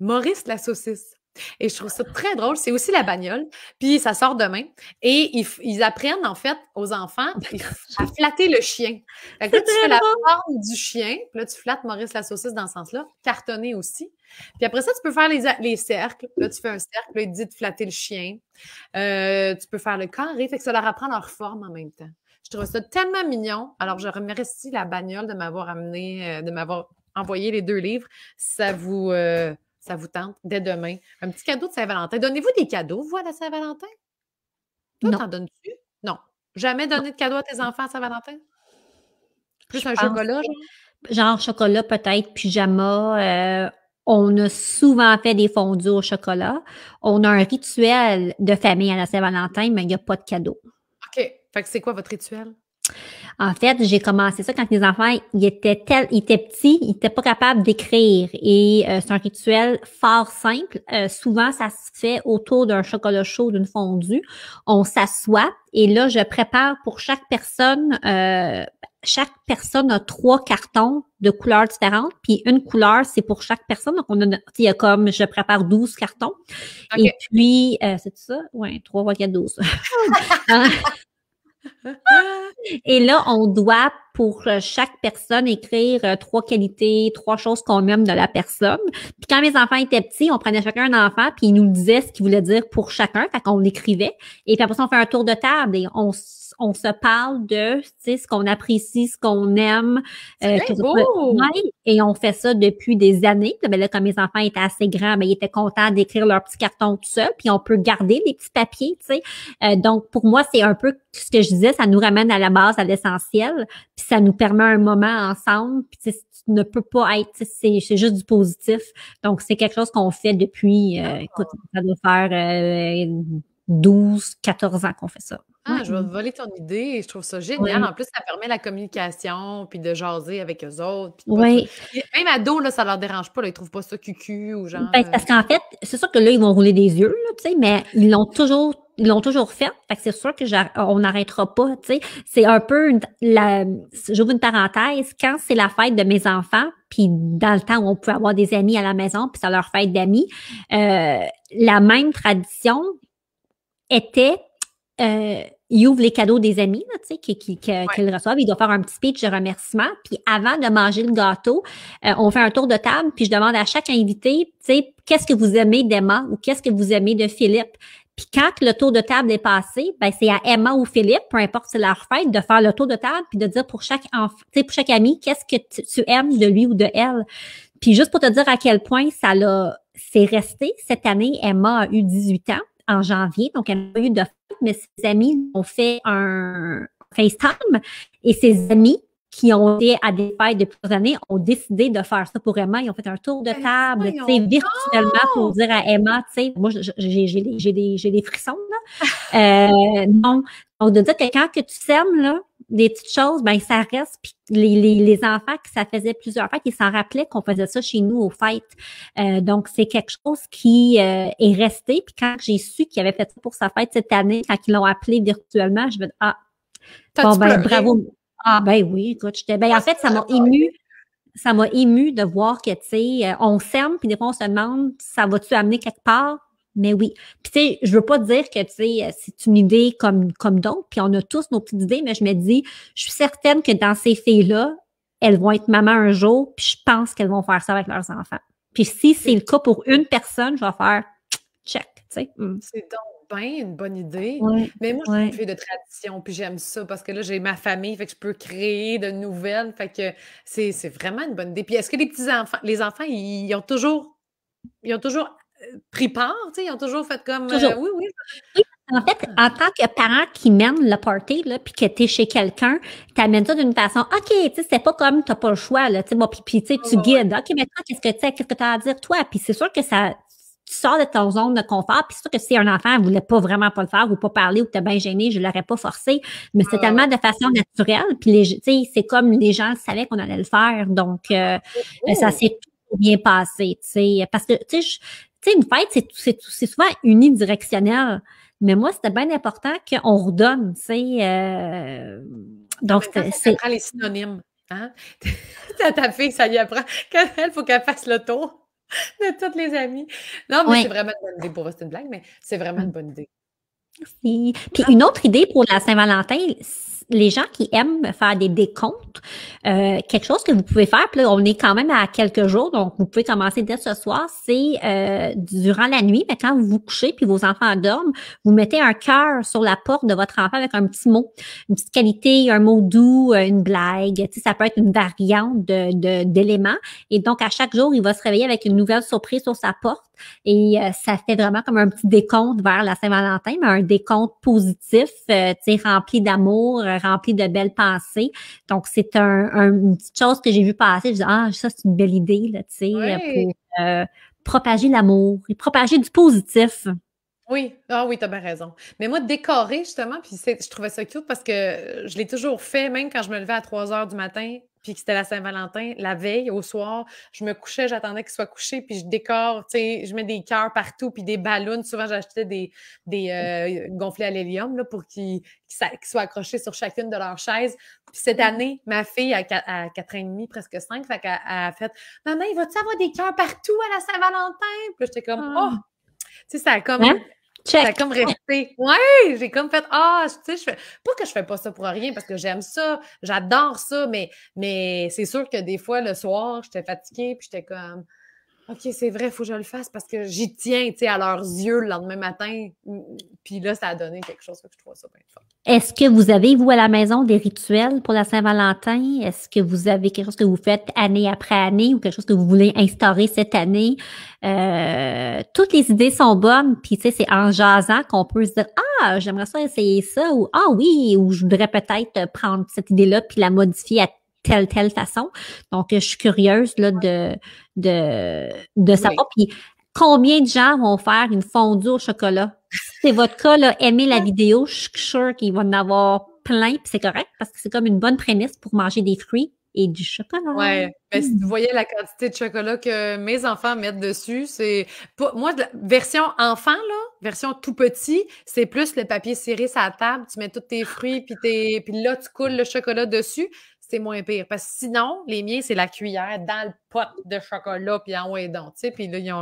Maurice la saucisse. Et je trouve ça très drôle. C'est aussi la bagnole. Puis ça sort demain. Et ils, apprennent, en fait, aux enfants à flatter le chien. là, tu fais la forme du chien. Puis là, tu flattes Maurice la saucisse dans ce sens-là. Cartonné aussi. Puis après ça, tu peux faire les, cercles. Là, tu fais un cercle. Là, il dit de flatter le chien. Euh, tu peux faire le carré. Fait que ça leur apprend leur forme en même temps. Je trouve ça tellement mignon. Alors, je remercie la bagnole de m'avoir amené, euh, de m'avoir envoyé les deux livres. Ça vous, euh, ça vous tente dès demain. Un petit cadeau de Saint-Valentin. Donnez-vous des cadeaux, vous, à la Saint-Valentin? Toi, t'en donnes-tu? Non. Jamais donné de cadeau à tes enfants à Saint-Valentin? Plus un chocolat, genre? chocolat, peut-être, pyjama. Euh, on a souvent fait des fondus au chocolat. On a un rituel de famille à la Saint-Valentin, mais il n'y a pas de cadeau. Fait que c'est quoi votre rituel? En fait, j'ai commencé ça quand les enfants ils étaient, tels, ils étaient petits, ils n'étaient pas capables d'écrire. Et euh, c'est un rituel fort simple. Euh, souvent, ça se fait autour d'un chocolat chaud, d'une fondue. On s'assoit et là, je prépare pour chaque personne. Euh, chaque personne a trois cartons de couleurs différentes, puis une couleur, c'est pour chaque personne. Donc, on il y a comme, je prépare 12 cartons. Et puis, c'est ça? Oui, 3, 4, 12. Et là, on doit pour euh, chaque personne écrire euh, trois qualités, trois choses qu'on aime de la personne. Puis quand mes enfants étaient petits, on prenait chacun un enfant, puis ils nous disait ce qu'ils voulait dire pour chacun, fait qu'on écrivait. Et puis après ça, on fait un tour de table et on on se parle de, ce qu'on apprécie, ce qu'on aime. Euh, et on fait ça depuis des années. Mais là, quand ben mes enfants étaient assez grands, ben, ils étaient contents d'écrire leur petit carton tout ça Puis on peut garder des petits papiers, euh, donc, pour moi, c'est un peu ce que je disais, ça nous ramène à la base, à l'essentiel. Puis ça nous permet un moment ensemble. Puis tu ne peux pas être, c'est juste du positif. Donc, c'est quelque chose qu'on fait depuis, euh, ah! écoute, ça doit faire 12, euh, 14 ans qu'on fait ça. Ah, mmh je vais voler ton idée. Je trouve ça génial. En plus, ça permet la communication, puis de jaser avec eux autres. oui. Même ados, là, ça leur dérange pas. Là, ils trouvent pas ça cucu ou ben, genre. parce euh qu'en fait, c'est sûr que là, ils vont rouler des yeux, mais ils l'ont toujours ils l'ont toujours fait. Fait que c'est sûr que n'arrêtera pas, tu sais. C'est un peu la. la, j'ouvre une parenthèse, quand c'est la fête de mes enfants, puis dans le temps où on peut avoir des amis à la maison, puis c'est leur fête d'amis, euh, la même tradition était euh, il ouvre les cadeaux des amis là, qu'ils reçoivent. Il doit faire un petit speech de remerciement. Puis avant de manger le gâteau, euh, on fait un tour de table, puis je demande à chaque invité, qu'est-ce que vous aimez d'Emma ou qu'est-ce que vous aimez de Philippe. Puis quand le tour de table est passé, ben c'est à Emma ou Philippe, peu importe c'est leur fête, de faire le tour de table puis de dire pour chaque pour chaque ami, qu'est-ce que tu, aimes de lui ou de elle. Puis juste pour te dire à quel point ça l'a c'est resté, cette année, Emma a eu 18 ans en janvier, donc elle a eu de mais ses amis ont fait un FaceTime et ses amis qui ont été à des fêtes depuis plusieurs années ont décidé de faire ça pour Emma. Ils ont fait un tour de ben, table, tu sais, virtuellement pour dire à Emma, tu sais, moi, j'ai, des, frissons, là. Euh, non. Donc, de dire que quand que tu sèmes, là, des petites choses, ben ça reste. Puis les, enfants que ça faisait plusieurs fêtes, ils s'en rappelaient qu'on faisait ça chez nous aux fêtes. Euh, donc, c'est quelque chose qui euh, est resté. Puis quand j'ai su qu'il avait fait ça pour sa fête cette année, quand ils l'ont appelé virtuellement, je me dis, ah, bon, ben, bravo. Ah ben oui, écoute, Ben, en fait, ça m'a ému. Ça m'a ému de voir que, tu sais, euh, on s'aime, puis des fois, on se demande, ça va-tu amener quelque part? Mais oui. Puis, tu sais, je veux pas dire que, tu sais, euh, c'est une idée comme, comme d'autres, puis on a tous nos petites idées, mais je me dis, je suis certaine que dans ces filles-là, elles vont être maman un jour, puis je pense qu'elles vont faire ça avec leurs enfants. Puis si c'est le cas pour une personne, je vais faire check, tu sais. Hmm. C'est donc une bonne idée. mais moi, je suis une de tradition, puis j'aime ça parce que là, j'ai ma famille, fait que je peux créer de nouvelles. Fait que c'est, vraiment une bonne idée. Puis est-ce que les petits-enfants, les enfants, ils ont toujours, ils ont toujours euh, pris part, ils ont toujours fait comme euh, oui, oui. En fait, en tant que parent qui mène le party, là, puis que es chez quelqu'un, amènes ça d'une façon, OK, tu c'est pas comme t'as pas le choix, là, tu tu guides, OK, mais qu'est-ce que tu qu'est-ce que à dire, toi? Puis c'est sûr que ça, tu sors de ton zone de confort. Puis c'est sûr que si un enfant ne voulait pas vraiment pas le faire ou pas parler ou t'es bien gêné, je l'aurais pas forcé. Mais c'est ah tellement de façon naturelle. Puis c'est comme les gens savaient qu'on allait le faire. Donc, euh, ça s'est bien passé. Parce que, tu sais, une fête, c'est souvent unidirectionnel. Mais moi, c'était bien important qu'on redonne, tu sais. Euh, donc, c'est. les synonymes. Hein? ta fille, ça lui apprend. Quand elle, faut qu'elle fasse le tour. de toutes les amies. Non, mais c'est vraiment une bonne idée. Pour Austin une blague, mais c'est vraiment mm. une bonne idée. Merci. Puis une autre idée pour la Saint-Valentin, les gens qui aiment faire des décomptes, euh, quelque chose que vous pouvez faire, puis là, on est quand même à quelques jours, donc vous pouvez commencer dès ce soir, c'est euh, durant la nuit, mais quand vous vous couchez puis vos enfants dorment, vous mettez un cœur sur la porte de votre enfant avec un petit mot, une petite qualité, un mot doux, euh, une blague, tu sais, ça peut être une variante de, de, d'éléments. Et donc, à chaque jour, il va se réveiller avec une nouvelle surprise sur sa porte et euh, ça fait vraiment comme un petit décompte vers la Saint-Valentin, mais un décompte positif, euh, rempli d'amour, euh, rempli de belles pensées. Donc, c'est un, une petite chose que j'ai vu passer. Je dis, ah, ça, c'est une belle idée, là, tu sais, pour propager l'amour et propager du positif. Oui, ah oui, t'as bien raison. Mais moi, décorer, justement, puis je trouvais ça cute parce que euh, je l'ai toujours fait, même quand je me levais à 3 heures du matin, puis que c'était la Saint-Valentin, la veille, au soir, je me couchais, j'attendais qu'il soit couché, puis je décore, tu sais, je mets des cœurs partout, puis des ballons. Souvent, j'achetais des, des euh, gonflés à l'hélium pour qu'ils, soient accrochés sur chacune de leurs chaises. Puis cette mmh. année, ma fille, à, 4, et demi, presque 5, fait a fait « Maman, il va-tu avoir des cœurs partout à la Saint-Valentin? » Puis j'étais comme « Oh! Ah. » Tu sais, ça a comme... Hein? T'as comme resté. Ouais, j'ai comme fait ah, tu sais, je fais pas que je fais pas ça pour rien parce que j'aime ça, j'adore ça, mais mais c'est sûr que des fois le soir, j'étais fatiguée puis j'étais comme OK, c'est vrai, il faut que je le fasse parce que j'y tiens, tu sais, à leurs yeux le lendemain matin. Puis là, ça a donné quelque chose que je trouve ça bien Est-ce que vous avez, vous, à la maison, des rituels pour la Saint-Valentin? Est-ce que vous avez quelque chose que vous faites année après année ou quelque chose que vous voulez instaurer cette année? Euh, toutes les idées sont bonnes, puis tu sais, c'est en jasant qu'on peut se dire « Ah, j'aimerais ça essayer ça » ou « Ah oui, ou je voudrais peut-être prendre cette idée-là puis la modifier à telle, telle façon. Donc, je suis curieuse là, de, de, de savoir. Puis, combien de gens vont faire une fondue au chocolat? c'est votre cas, là, aimez la vidéo, je suis sûre qu'il va en avoir plein, puis c'est correct, parce que c'est comme une bonne prémisse pour manger des fruits et du chocolat. Ouais. Ben, si hmm. vous voyez la quantité de chocolat que mes enfants mettent dessus, c'est moi version enfant là, version tout petit, c'est plus le papier ciré sur la table, tu mets tous tes fruits puis tes puis là tu coules le chocolat dessus c'est moins pire. Parce que sinon, les miens, c'est la cuillère dans le pot de chocolat, puis en haut et tu sais, puis là, ils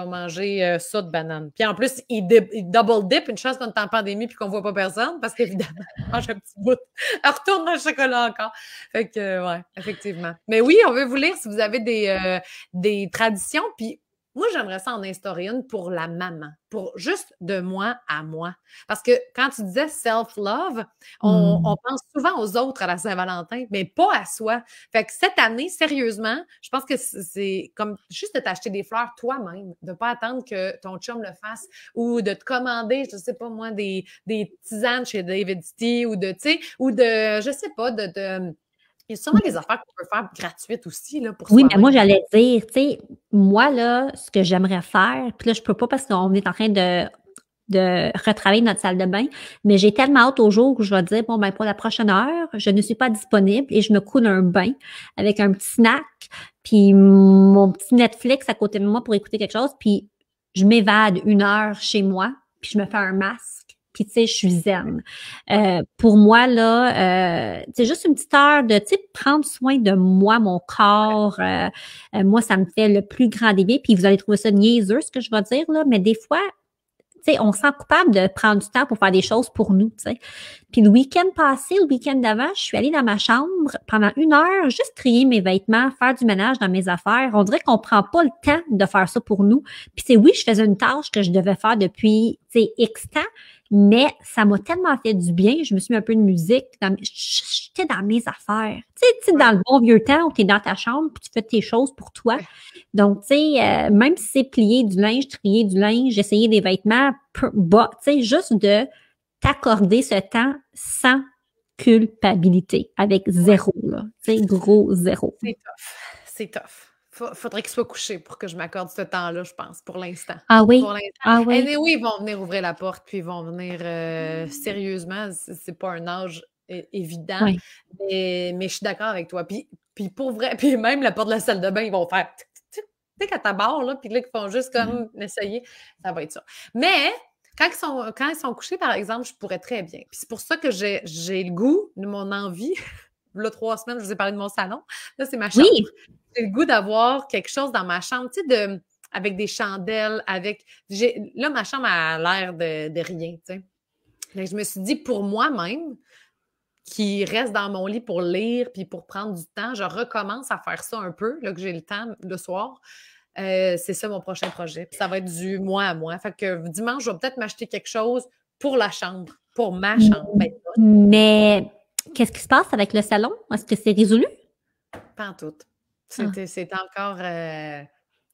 ont, mangé euh, ça de banane. Puis en plus, ils, double dip, une chance qu'on est en pandémie puis qu'on voit pas personne, parce qu'évidemment, ils mange un petit bout. Ils retourne dans le chocolat encore. Fait que, ouais, effectivement. Mais oui, on veut vous lire si vous avez des, euh, des traditions, puis moi, j'aimerais ça en instaurer une pour la maman, pour juste de moi à moi. Parce que quand tu disais self-love, on, hmm. pense souvent aux autres à la Saint-Valentin, mais pas à soi. Fait que cette année, sérieusement, je pense que c'est comme juste de t'acheter des fleurs toi-même, de ne pas attendre que ton chum le fasse ou de te commander, je ne sais pas moi, des, tisanes chez David City ou de, tu sais, ou de, je sais pas, de il y a sûrement des affaires qu'on peut faire gratuites aussi. Là, pour oui, mais moi, j'allais dire, tu sais, moi, là, ce que j'aimerais faire, puis là, je peux pas parce qu'on est en train de de retravailler notre salle de bain, mais j'ai tellement hâte au jour où je vais dire, bon, ben, pour la prochaine heure, je ne suis pas disponible et je me coule un bain avec un petit snack, puis mon petit Netflix à côté de moi pour écouter quelque chose, puis je m'évade une heure chez moi, puis je me fais un masque, tu sais, je suis zen. Euh, pour moi, là, euh, c'est juste une petite heure de, tu prendre soin de moi, mon corps. Euh, moi, ça me fait le plus grand débit, puis vous allez trouver ça niaiseux, ce que je vais dire, là, mais des fois, tu sais, on sent coupable de prendre du temps pour faire des choses pour nous, tu sais. Puis le week-end passé, le week-end d'avant, je suis allée dans ma chambre pendant une heure, juste trier mes vêtements, faire du ménage dans mes affaires. On dirait qu'on ne prend pas le temps de faire ça pour nous. Puis c'est oui, je faisais une tâche que je devais faire depuis, tu X temps, mais ça m'a tellement fait du bien. Je me suis mis un peu de musique. J'étais dans mes affaires. Tu sais, es dans le bon vieux temps où tu es dans ta chambre, puis tu fais tes choses pour toi. Donc, tu sais, euh, même si c'est plier du linge, trier du linge, essayer des vêtements, bah, tu sais, juste de t'accorder ce temps sans culpabilité, avec zéro, là. Tu sais, gros zéro. C'est tough. C'est tough faudrait qu'ils soient couchés pour que je m'accorde ce temps-là, je pense, pour l'instant. Ah oui? Pour ah oui? oui, ils vont venir ouvrir la porte, puis ils vont venir euh, sérieusement. C'est pas un âge évident, mais, je suis d'accord avec toi. Puis, puis pour vrai, puis même la porte de la salle de bain, ils vont faire tu sais, qu'à ta barre, là, puis là, ils font juste comme mm-hmm. essayer, ça va être ça. Mais quand ils, sont, quand ils sont couchés, par exemple, je pourrais très bien. Puis c'est pour ça que j'ai le goût, de mon envie. Là, trois semaines, je vous ai parlé de mon salon. Là, c'est ma chambre. Oui le goût d'avoir quelque chose dans ma chambre, tu sais, de, avec des chandelles, avec. Là, ma chambre a l'air de, rien, tu sais. je me suis dit, pour moi-même, qui reste dans mon lit pour lire puis pour prendre du temps, je recommence à faire ça un peu, là que j'ai le temps le soir. Euh, c'est ça mon prochain projet. ça va être du mois à mois. Fait que dimanche, je vais peut-être m'acheter quelque chose pour la chambre, pour ma chambre. Ben, mais qu'est-ce qui se passe avec le salon? Est-ce que c'est résolu? Pas en tout. Ah. C'était encore. Euh,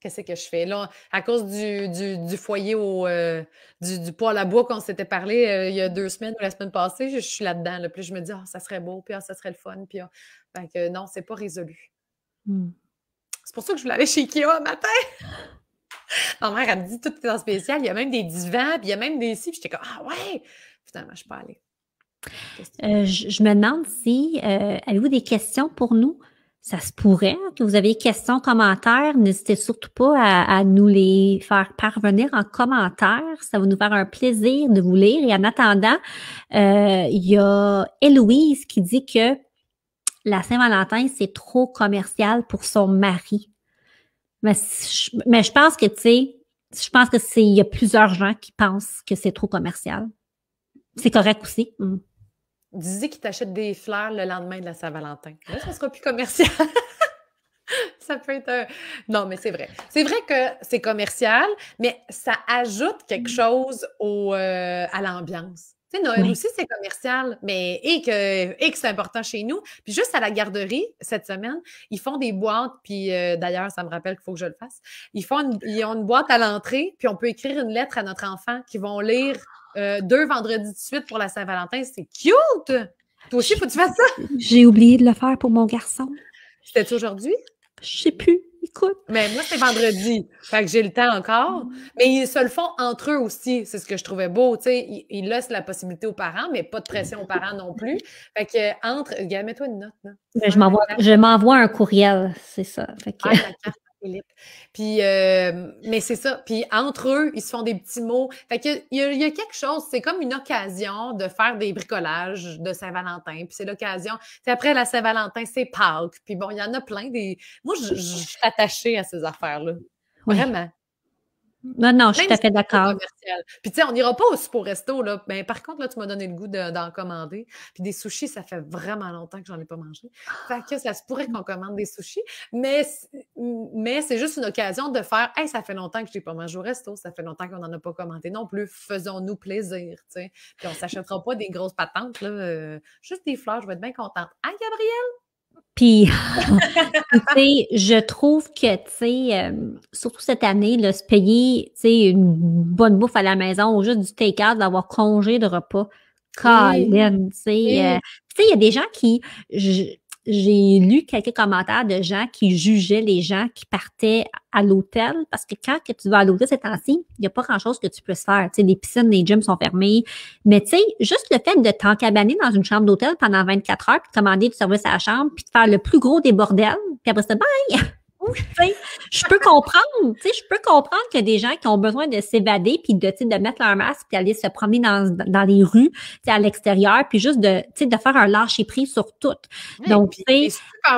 qu'est-ce que je fais? Là, à cause du, du, foyer au. Euh, du, du poêle à bois qu'on s'était parlé euh, il y a deux semaines ou la semaine passée, je, suis là-dedans. puis je me dis, oh, ça serait beau, puis ah, ça serait le fun. Puis, ce non, c'est pas résolu. Mmh. C'est pour ça que je voulais aller chez un matin. Ma mère, elle me dit tout est en spécial. Il y a même des divans, puis il y a même des si Je j'étais comme, ah ouais! Finalement, je peux pas je, me demande si, avez-vous des questions pour nous? ça se pourrait que hein? vous avez questions, commentaires. N'hésitez surtout pas à, nous les faire parvenir en commentaire. Ça va nous faire un plaisir de vous lire. Et en attendant, euh, il y a Héloïse qui dit que la Saint-Valentin, c'est trop commercial pour son mari. Mais, je, mais je pense que, tu sais, je pense que c'est, il y a plusieurs gens qui pensent que c'est trop commercial. C'est correct aussi. Mm disais qu'il t'achète des fleurs le lendemain de la Saint-Valentin. Là, ça sera plus commercial. ça peut être Non, mais c'est vrai. C'est vrai que c'est commercial, mais ça ajoute quelque mm. chose au, euh, à l'ambiance. Tu sais, Noël aussi, c'est commercial, mais et que, et que c'est important chez nous. Puis juste à la garderie, cette semaine, ils font des boîtes, puis euh, d'ailleurs, ça me rappelle qu'il faut que je le fasse. Ils, font une, ils ont une boîte à l'entrée, puis on peut écrire une lettre à notre enfant qu'ils vont lire euh, deux vendredis de suite pour la Saint-Valentin. C'est cute! Toi aussi, faut que tu fasses ça! J'ai oublié de le faire pour mon garçon. C'était aujourd'hui? Je sais plus. Écoute. Mais moi, c'est vendredi. Fait que j'ai le temps encore. Mais ils se le font entre eux aussi. C'est ce que je trouvais beau. Tu sais, ils, laissent la possibilité aux parents, mais pas de pression aux parents non plus. Fait que entre. Mets-toi une note. Là. Ben, je, m'envoie, je m'envoie un courriel. C'est ça. Ah, puis, euh, mais c'est ça. Puis entre eux, ils se font des petits mots. Fait qu'il y, il y a quelque chose, c'est comme une occasion de faire des bricolages de Saint-Valentin. Puis c'est l'occasion. après la Saint-Valentin, c'est Pâques. Puis bon, il y en a plein des. Moi, je, suis attachée à ces affaires-là. Vraiment. Non, non, je suis tout à fait d'accord. Puis tu sais, on n'ira pas au super resto, là. Mais ben, par contre, là, tu m'as donné le goût d'en commander. Puis des sushis, ça fait vraiment longtemps que j'en ai pas mangé. Fait que ça se pourrait qu'on commande des sushis, mais, mais c'est juste une occasion de faire Hey, ça fait longtemps que je n'ai pas mangé au resto, ça fait longtemps qu'on n'en a pas commandé non plus. Faisons-nous plaisir, tu sais. Puis on s'achètera pas des grosses patentes, là. Euh, juste des fleurs, je vais être bien contente. Hein, Gabrielle? Puis, je trouve que, tu sais, euh, surtout cette année, là, se payer, tu sais, une bonne bouffe à la maison au juste du take-out, d'avoir congé de repas, tu sais. Euh, tu sais, il y a des gens qui, j'ai lu quelques commentaires de gens qui jugeaient les gens qui partaient à l'hôtel parce que quand que tu vas à l'hôtel ces temps-ci, il n'y a pas grand-chose que tu se faire. Tu les piscines, les gyms sont fermés. Mais tu sais, juste le fait de t'encabaner dans une chambre d'hôtel pendant 24 heures, puis de commander du service à la chambre, puis de faire le plus gros des bordels, puis après c'est « bye! je peux comprendre, je peux comprendre qu'il des gens qui ont besoin de s'évader puis de, de mettre leur masque puis aller se promener dans, dans les rues, à l'extérieur puis juste de, de faire un lâcher prise sur tout. Donc, Donc, sais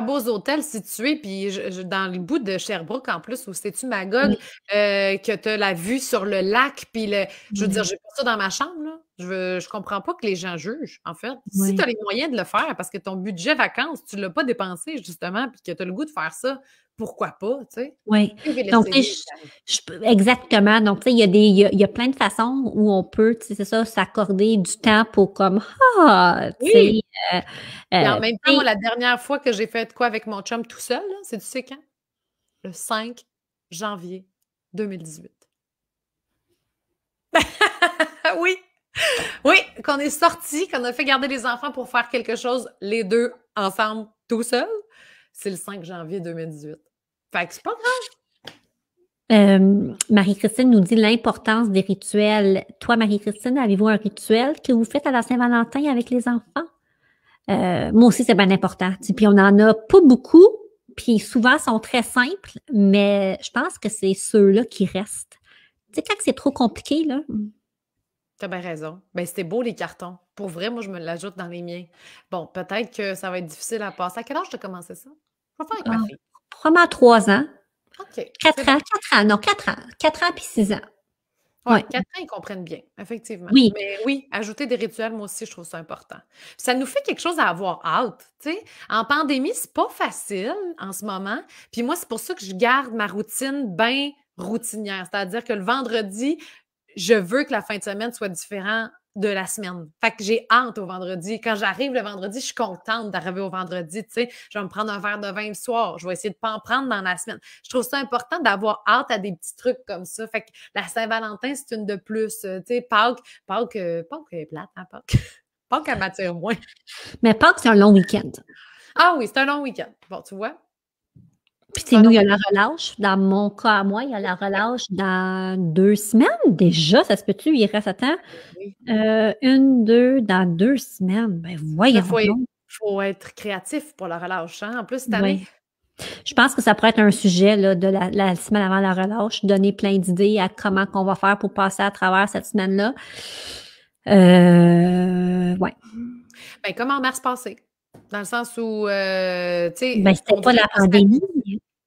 beaux hôtels situés, puis dans le bout de Sherbrooke, en plus, où c'est-tu Magog, euh, que tu as la vue sur le lac, puis le, je veux dire, j'ai pas ça dans ma chambre, là. Je, je comprends pas que les gens jugent, en fait. Si tu as les moyens de le faire, parce que ton budget vacances, tu l'as pas dépensé, justement, puis que tu as le goût de faire ça, pourquoi pas, tu sais? Oui. Donc, je, exactement. Donc, tu sais, il y, a des, il, y plein de façons où on peut, tu sais, c'est ça, s'accorder du temps pour comme, ah, en euh, euh, même temps, la dernière fois que j'ai fait quoi avec mon chum tout seul, c'est tu sais quand? Le 5 janvier 2018. oui! Oui, qu'on est sorti, qu'on a fait garder les enfants pour faire quelque chose, les deux ensemble, tout seul. C'est le 5 janvier 2018. Fait que c'est pas grave. Euh, Marie-Christine nous dit l'importance des rituels. Toi, Marie-Christine, avez-vous un rituel que vous faites à la Saint-Valentin avec les enfants? Euh, moi aussi, c'est bien important. puis on en a pas beaucoup, puis souvent sont très simples, mais je pense que c'est ceux-là qui restent. Tu sais, quand c'est trop compliqué, là. Hmm. T'as bien raison. Ben, c'était beau les cartons. Pour vrai, moi, je me l'ajoute dans les miens. Bon, peut-être que ça va être difficile à passer. À quel âge tu as commencé ça? avec euh, Probablement trois ans. OK. Quatre ans, quatre ans, non, quatre ans. Quatre ans puis six ans. Oui, Quatre ans, ils comprennent bien, effectivement. Oui. Mais oui, ajouter des rituels, moi aussi, je trouve ça important. ça nous fait quelque chose à avoir hâte. sais. En pandémie, c'est pas facile en ce moment. Puis moi, c'est pour ça que je garde ma routine bien routinière. C'est-à-dire que le vendredi, je veux que la fin de semaine soit différente de la semaine. Fait que j'ai hâte au vendredi. Quand j'arrive le vendredi, je suis contente d'arriver au vendredi, tu sais. Je vais me prendre un verre de vin le soir. Je vais essayer de pas en prendre dans la semaine. Je trouve ça important d'avoir hâte à des petits trucs comme ça. Fait que la Saint-Valentin, c'est une de plus. Euh, tu sais, Pâques, Pâques, euh, Pâques est plate, hein, Pâques. Pâques, elle m'attire moins. Mais Pâques, c'est un long week-end. Ah oui, c'est un long week-end. Bon, tu vois, puis c'est nous, il y a la relâche. Dans mon cas à moi, il y a la relâche dans deux semaines déjà. Ça se peut-tu? Il reste à temps. Euh, une, deux, dans deux semaines. Ben voyons. Il faut, être créatif pour la relâche. Hein, en plus, cette année. Je pense que ça pourrait être un sujet là, de la, semaine avant la relâche, donner plein d'idées à comment qu'on va faire pour passer à travers cette semaine-là. Euh, ouais. Ben, comme en mars passé, dans le sens où, euh, tu sais... Ben, c'était pas la pandémie.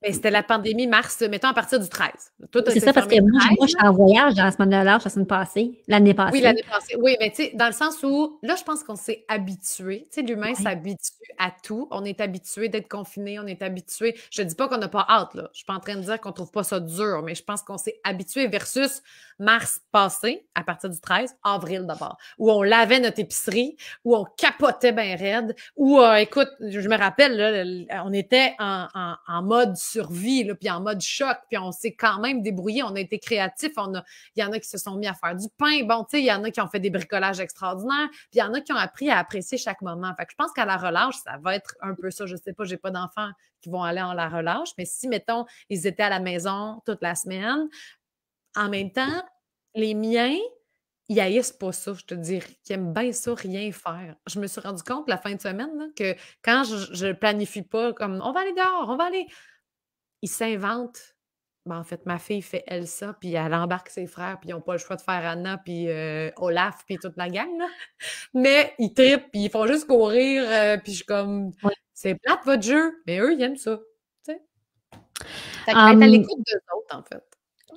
Ben, c'était la pandémie mars, mettons à partir du 13. C'est ça, parce que moi, je suis en voyage dans la semaine de la semaine passée, l'année passée. Oui, l'année passée. Oui, mais tu sais, dans le sens où, là, je pense qu'on s'est habitué. Tu sais, l'humain s'habitue à tout. On est habitué d'être confiné, on est habitué. Je ne dis pas qu'on n'a pas hâte, là. Je suis pas en train de dire qu'on ne trouve pas ça dur, mais je pense qu'on s'est habitué versus mars passé, à partir du 13, avril d'abord, où on lavait notre épicerie, où on capotait ben raide, où, euh, écoute, je me rappelle, là, on était en, en mode survie, là, puis en mode choc, puis on s'est quand même débrouillé, on a été créatifs, on a... il y en a qui se sont mis à faire du pain, bon, tu sais, il y en a qui ont fait des bricolages extraordinaires, puis il y en a qui ont appris à apprécier chaque moment. Fait que je pense qu'à la relâche, ça va être un peu ça. Je sais pas, j'ai pas d'enfants qui vont aller en la relâche, mais si, mettons, ils étaient à la maison toute la semaine, en même temps, les miens, ils haïssent pas ça, je te dis, qui aiment bien ça, rien faire. Je me suis rendu compte la fin de semaine que quand je, planifie pas comme on va aller dehors, on va aller, ils s'inventent. Ben, en fait, ma fille fait elle ça, puis elle embarque ses frères, puis ils n'ont pas le choix de faire Anna, puis euh, Olaf, puis toute la gang. Là. Mais ils tripent, puis ils font juste courir, euh, puis je suis comme, c'est plate votre jeu, mais eux, ils aiment ça. Tu sais. Um... à l'écoute d'eux autres, en fait.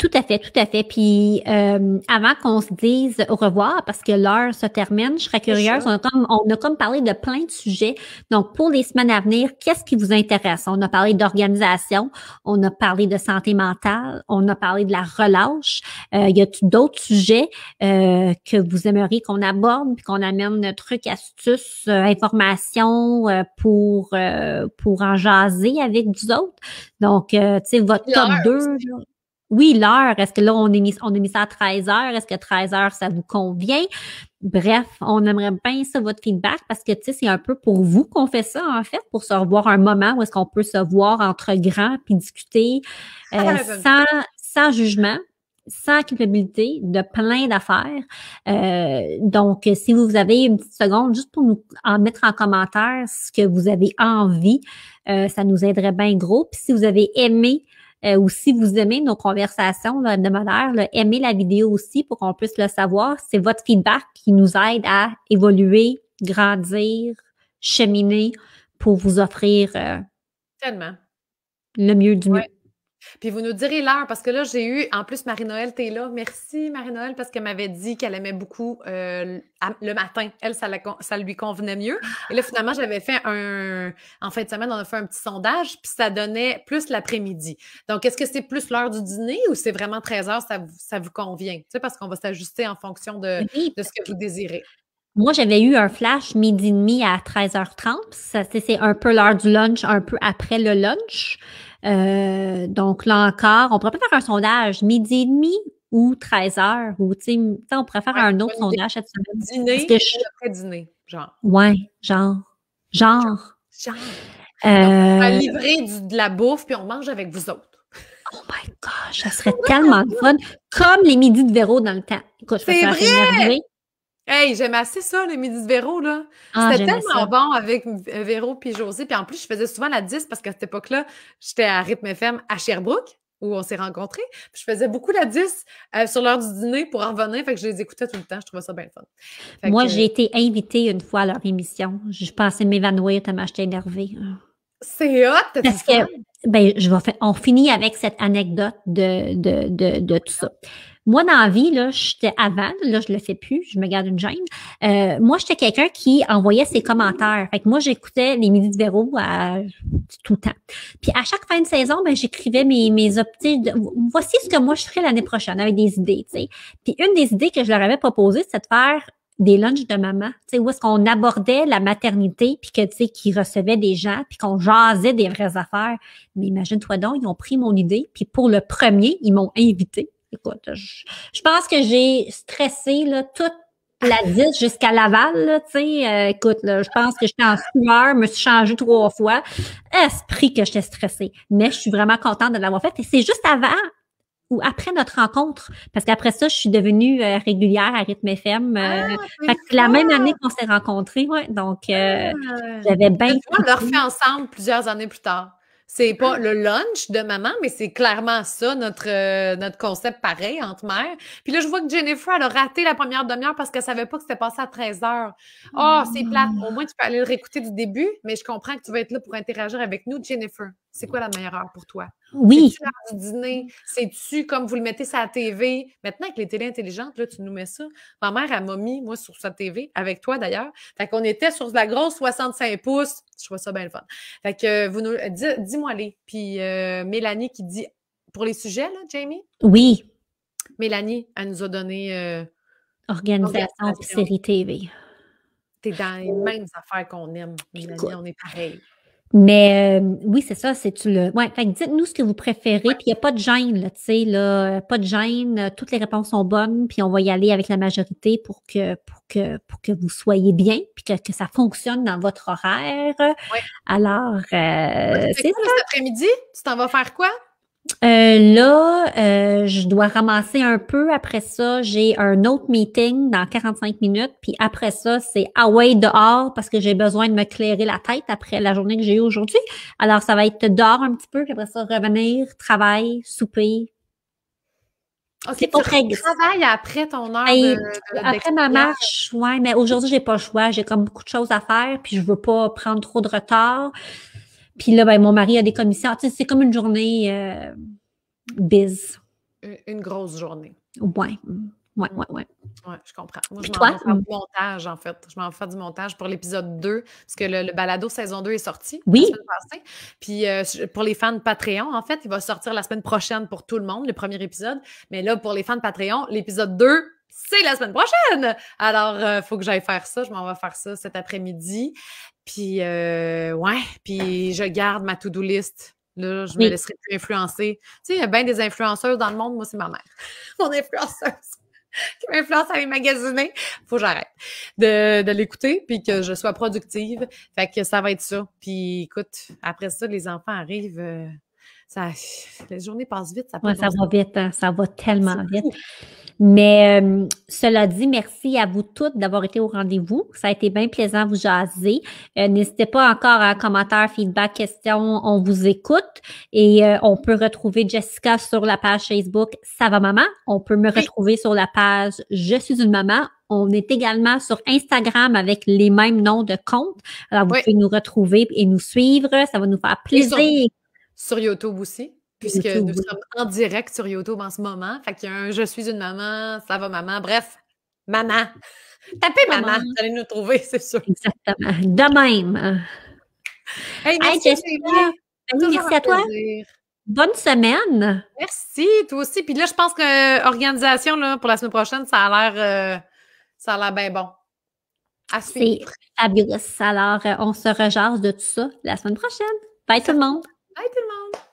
Tout à fait, tout à fait. Puis euh, avant qu'on se dise au revoir, parce que l'heure se termine, je serais curieuse, on a, comme, on parlé de plein de sujets. Donc, pour les semaines à venir, qu'est-ce qui vous intéresse? On a parlé d'organisation, on a parlé de santé mentale, on a parlé de la relâche. Il euh, y a d'autres sujets euh, que vous aimeriez qu'on aborde, puis qu'on amène trucs, astuces, informations pour, pour en jaser avec d'autres. autres? Donc, tu sais, votre top 2 oui, l'heure, est-ce que là, on, est a mis ça à 13 heures? Est-ce que 13 heures, ça vous convient? Bref, on aimerait bien ça, votre feedback, parce que, tu sais, c'est un peu pour vous qu'on fait ça, en fait, pour se revoir un moment où est-ce qu'on peut se voir entre grands puis discuter ah, euh, sans, jugement sans culpabilité de plein d'affaires. Euh, donc, si vous avez une petite seconde, juste pour nous en mettre en commentaire ce que vous avez envie, euh, ça nous aiderait bien gros. Puis si vous avez aimé euh, ou si vous aimez nos conversations de manière aimez la vidéo aussi pour qu'on puisse le savoir. C'est votre feedback qui nous aide à évoluer, grandir, cheminer pour vous offrir euh, tellement le mieux du mieux. Puis vous nous direz l'heure, parce que là, j'ai eu, en plus, Marie-Noël, t'es là. Merci, Marie-Noël, parce qu'elle m'avait dit qu'elle aimait beaucoup euh, le matin. Elle, ça, lui convenait mieux. Et là, finalement, j'avais fait un. En fin de semaine, on a fait un petit sondage, puis ça donnait plus l'après-midi. Donc, est-ce que c'est plus l'heure du dîner ou c'est vraiment 13 h ça, ça vous convient? Tu sais, parce qu'on va s'ajuster en fonction de, de ce que vous désirez. Moi, j'avais eu un flash midi et demi à 13h30. C'est un peu l'heure du lunch, un peu après le lunch. Euh, donc là encore, on pourrait pas faire un sondage midi et demi ou 13 heures ou tu sais, on pourrait faire un autre sondage cette semaine. Dîner, que je... après dîner, genre. Ouais, genre, genre. Genre. Euh, on va livrer de la bouffe puis on mange avec vous autres. Oh my gosh, ça serait tellement fun. Comme les midis de Véro dans le temps. Écoute, je vais Hey, j'aimais assez ça, les midi de Véro, là. Ah, c'était tellement bon avec euh, Véro puis José. Puis en plus, je faisais souvent la 10 parce qu'à cette époque-là, j'étais à Rythme FM à Sherbrooke où on s'est rencontrés. Puis je faisais beaucoup la 10 euh, sur l'heure du dîner pour en revenir. Fait que je les écoutais tout le temps. Je trouvais ça bien fun. Moi, j'ai été invitée une fois à leur émission. Je pensais m'évanouir tellement j'étais énervée. Hein. C'est hot! Parce que, ben, je vais on finit avec cette anecdote de, de, de, de tout ça. Moi, dans la vie, là, j'étais avant, là, je le fais plus, je me garde une gêne. Euh, moi, j'étais quelqu'un qui envoyait ses commentaires. Fait que moi, j'écoutais les minutes de Véro euh, tout le temps. Puis à chaque fin de saison, ben, j'écrivais mes, mes optiques. Voici ce que moi, je ferais l'année prochaine avec des idées, Puis une des idées que je leur avais proposées, c'est de faire des lunchs de maman, tu sais, où est-ce qu'on abordait la maternité, puis que, tu sais, qu'ils recevaient des gens, puis qu'on jasait des vraies affaires. Mais imagine-toi donc, ils ont pris mon idée, puis pour le premier, ils m'ont invité écoute, je, pense que j'ai stressé là, toute la 10 jusqu'à Laval, tu sais, euh, écoute, je pense que j'étais en sueur, me suis changée trois fois. Esprit que j'étais stressée. Mais je suis vraiment contente de l'avoir faite. Et c'est juste avant ou après notre rencontre, parce qu'après ça, je suis devenue euh, régulière à Rythme euh, ah, FM. C'est la même année qu'on s'est rencontrés, ouais, donc ah! j'avais bien... On l'a refait ensemble plusieurs années plus tard. C'est pas hein? le lunch de maman, mais c'est clairement ça, notre, euh, notre concept pareil entre mères. Puis là, je vois que Jennifer, elle a raté la première demi-heure parce qu'elle savait pas que c'était passé à 13 heures. Ah, oh, c'est plate. Au moins, tu peux aller le réécouter du début, mais je comprends que tu vas être là pour interagir avec nous. Jennifer, c'est quoi la meilleure heure pour toi? Oui. C'est-tu comme vous le mettez sur la TV? Maintenant, avec les télé intelligentes, là, tu nous mets ça. Ma mère, elle m'a mis, moi, sur sa TV, avec toi d'ailleurs. Fait qu'on était sur la grosse 65 pouces. Je vois ça bien le fun. Fait que euh, vous nous. Euh, dis-moi les. Puis euh, Mélanie qui dit pour les sujets, là, Jamie? Oui. Mélanie, elle nous a donné. organisation, organisation. série TV. T'es dans les mêmes affaires qu'on aime, Mélanie, on est pareil. Mais euh, oui, c'est ça, c'est tu le. Ouais, dites-nous ce que vous préférez, puis il n'y a pas de gêne, là, tu sais, là, pas de gêne, euh, toutes les réponses sont bonnes, puis on va y aller avec la majorité pour que pour que pour que vous soyez bien, puis que, que ça fonctionne dans votre horaire. Ouais. Alors, euh, c'est quoi cet après-midi? Tu t'en vas faire quoi? Euh, là, euh, je dois ramasser un peu. Après ça, j'ai un autre meeting dans 45 minutes. Puis après ça, c'est away dehors parce que j'ai besoin de me clairer la tête après la journée que j'ai eue aujourd'hui. Alors, ça va être dehors un petit peu. Puis après ça, revenir, travail, souper. c'est pas très travail après ton heure. Ben, de, après ma marche, ouais, mais aujourd'hui, j'ai pas le choix. J'ai comme beaucoup de choses à faire, puis je veux pas prendre trop de retard. Puis là, ben, mon mari a des commissaires. c'est comme une journée bise. Euh, biz. Une grosse journée. Ouais. Ouais, ouais, ouais. je comprends. Moi, je m'en faire du montage, en fait. Je m'en faire du montage pour l'épisode 2, parce que le, balado saison 2 est sorti oui. la semaine passée. Puis euh, pour les fans de Patreon, en fait, il va sortir la semaine prochaine pour tout le monde, le premier épisode. Mais là, pour les fans de Patreon, l'épisode 2, c'est la semaine prochaine. Alors, il euh, faut que j'aille faire ça. Je m'en vais faire ça cet après-midi. Puis, euh, ouais, puis je garde ma to-do list. Là, je me laisserai plus influencer. Tu sais, il y a bien des influenceurs dans le monde. Moi, c'est ma mère, mon influenceuse, qui m'influence à les magasiner. Faut que j'arrête de, de l'écouter, puis que je sois productive. Fait que ça va être ça. Puis, écoute, après ça, les enfants arrivent. Euh, ça, la journée passe vite. Ça, vite. ça va vite, hein, ça va tellement vite. Mais euh, cela dit, merci à vous toutes d'avoir été au rendez-vous. Ça a été bien plaisant vous jaser. Euh, n'hésitez pas encore à commentaires, feedback, questions. On vous écoute et euh, on peut retrouver Jessica sur la page Facebook Ça va maman. On peut me retrouver sur la page Je suis une maman. On est également sur Instagram avec les mêmes noms de compte. Alors, vous pouvez nous retrouver et nous suivre. Ça va nous faire plaisir. Sur YouTube aussi, puisque nous sommes en direct sur YouTube en ce moment. Fait qu'il y a un Je suis une maman, ça va maman, bref, maman. Tapez maman, vous allez nous trouver, c'est sûr. Exactement. De même. Hey, merci, ben merci à toi. Bonne semaine. Merci, toi aussi. Puis là, je pense que euh, organisation pour la semaine prochaine, ça a l'air euh, ça a l'air bien bon. C'est fabuleux. Alors, euh, on se recharge de tout ça la semaine prochaine. Bye tout le monde. Buitenland.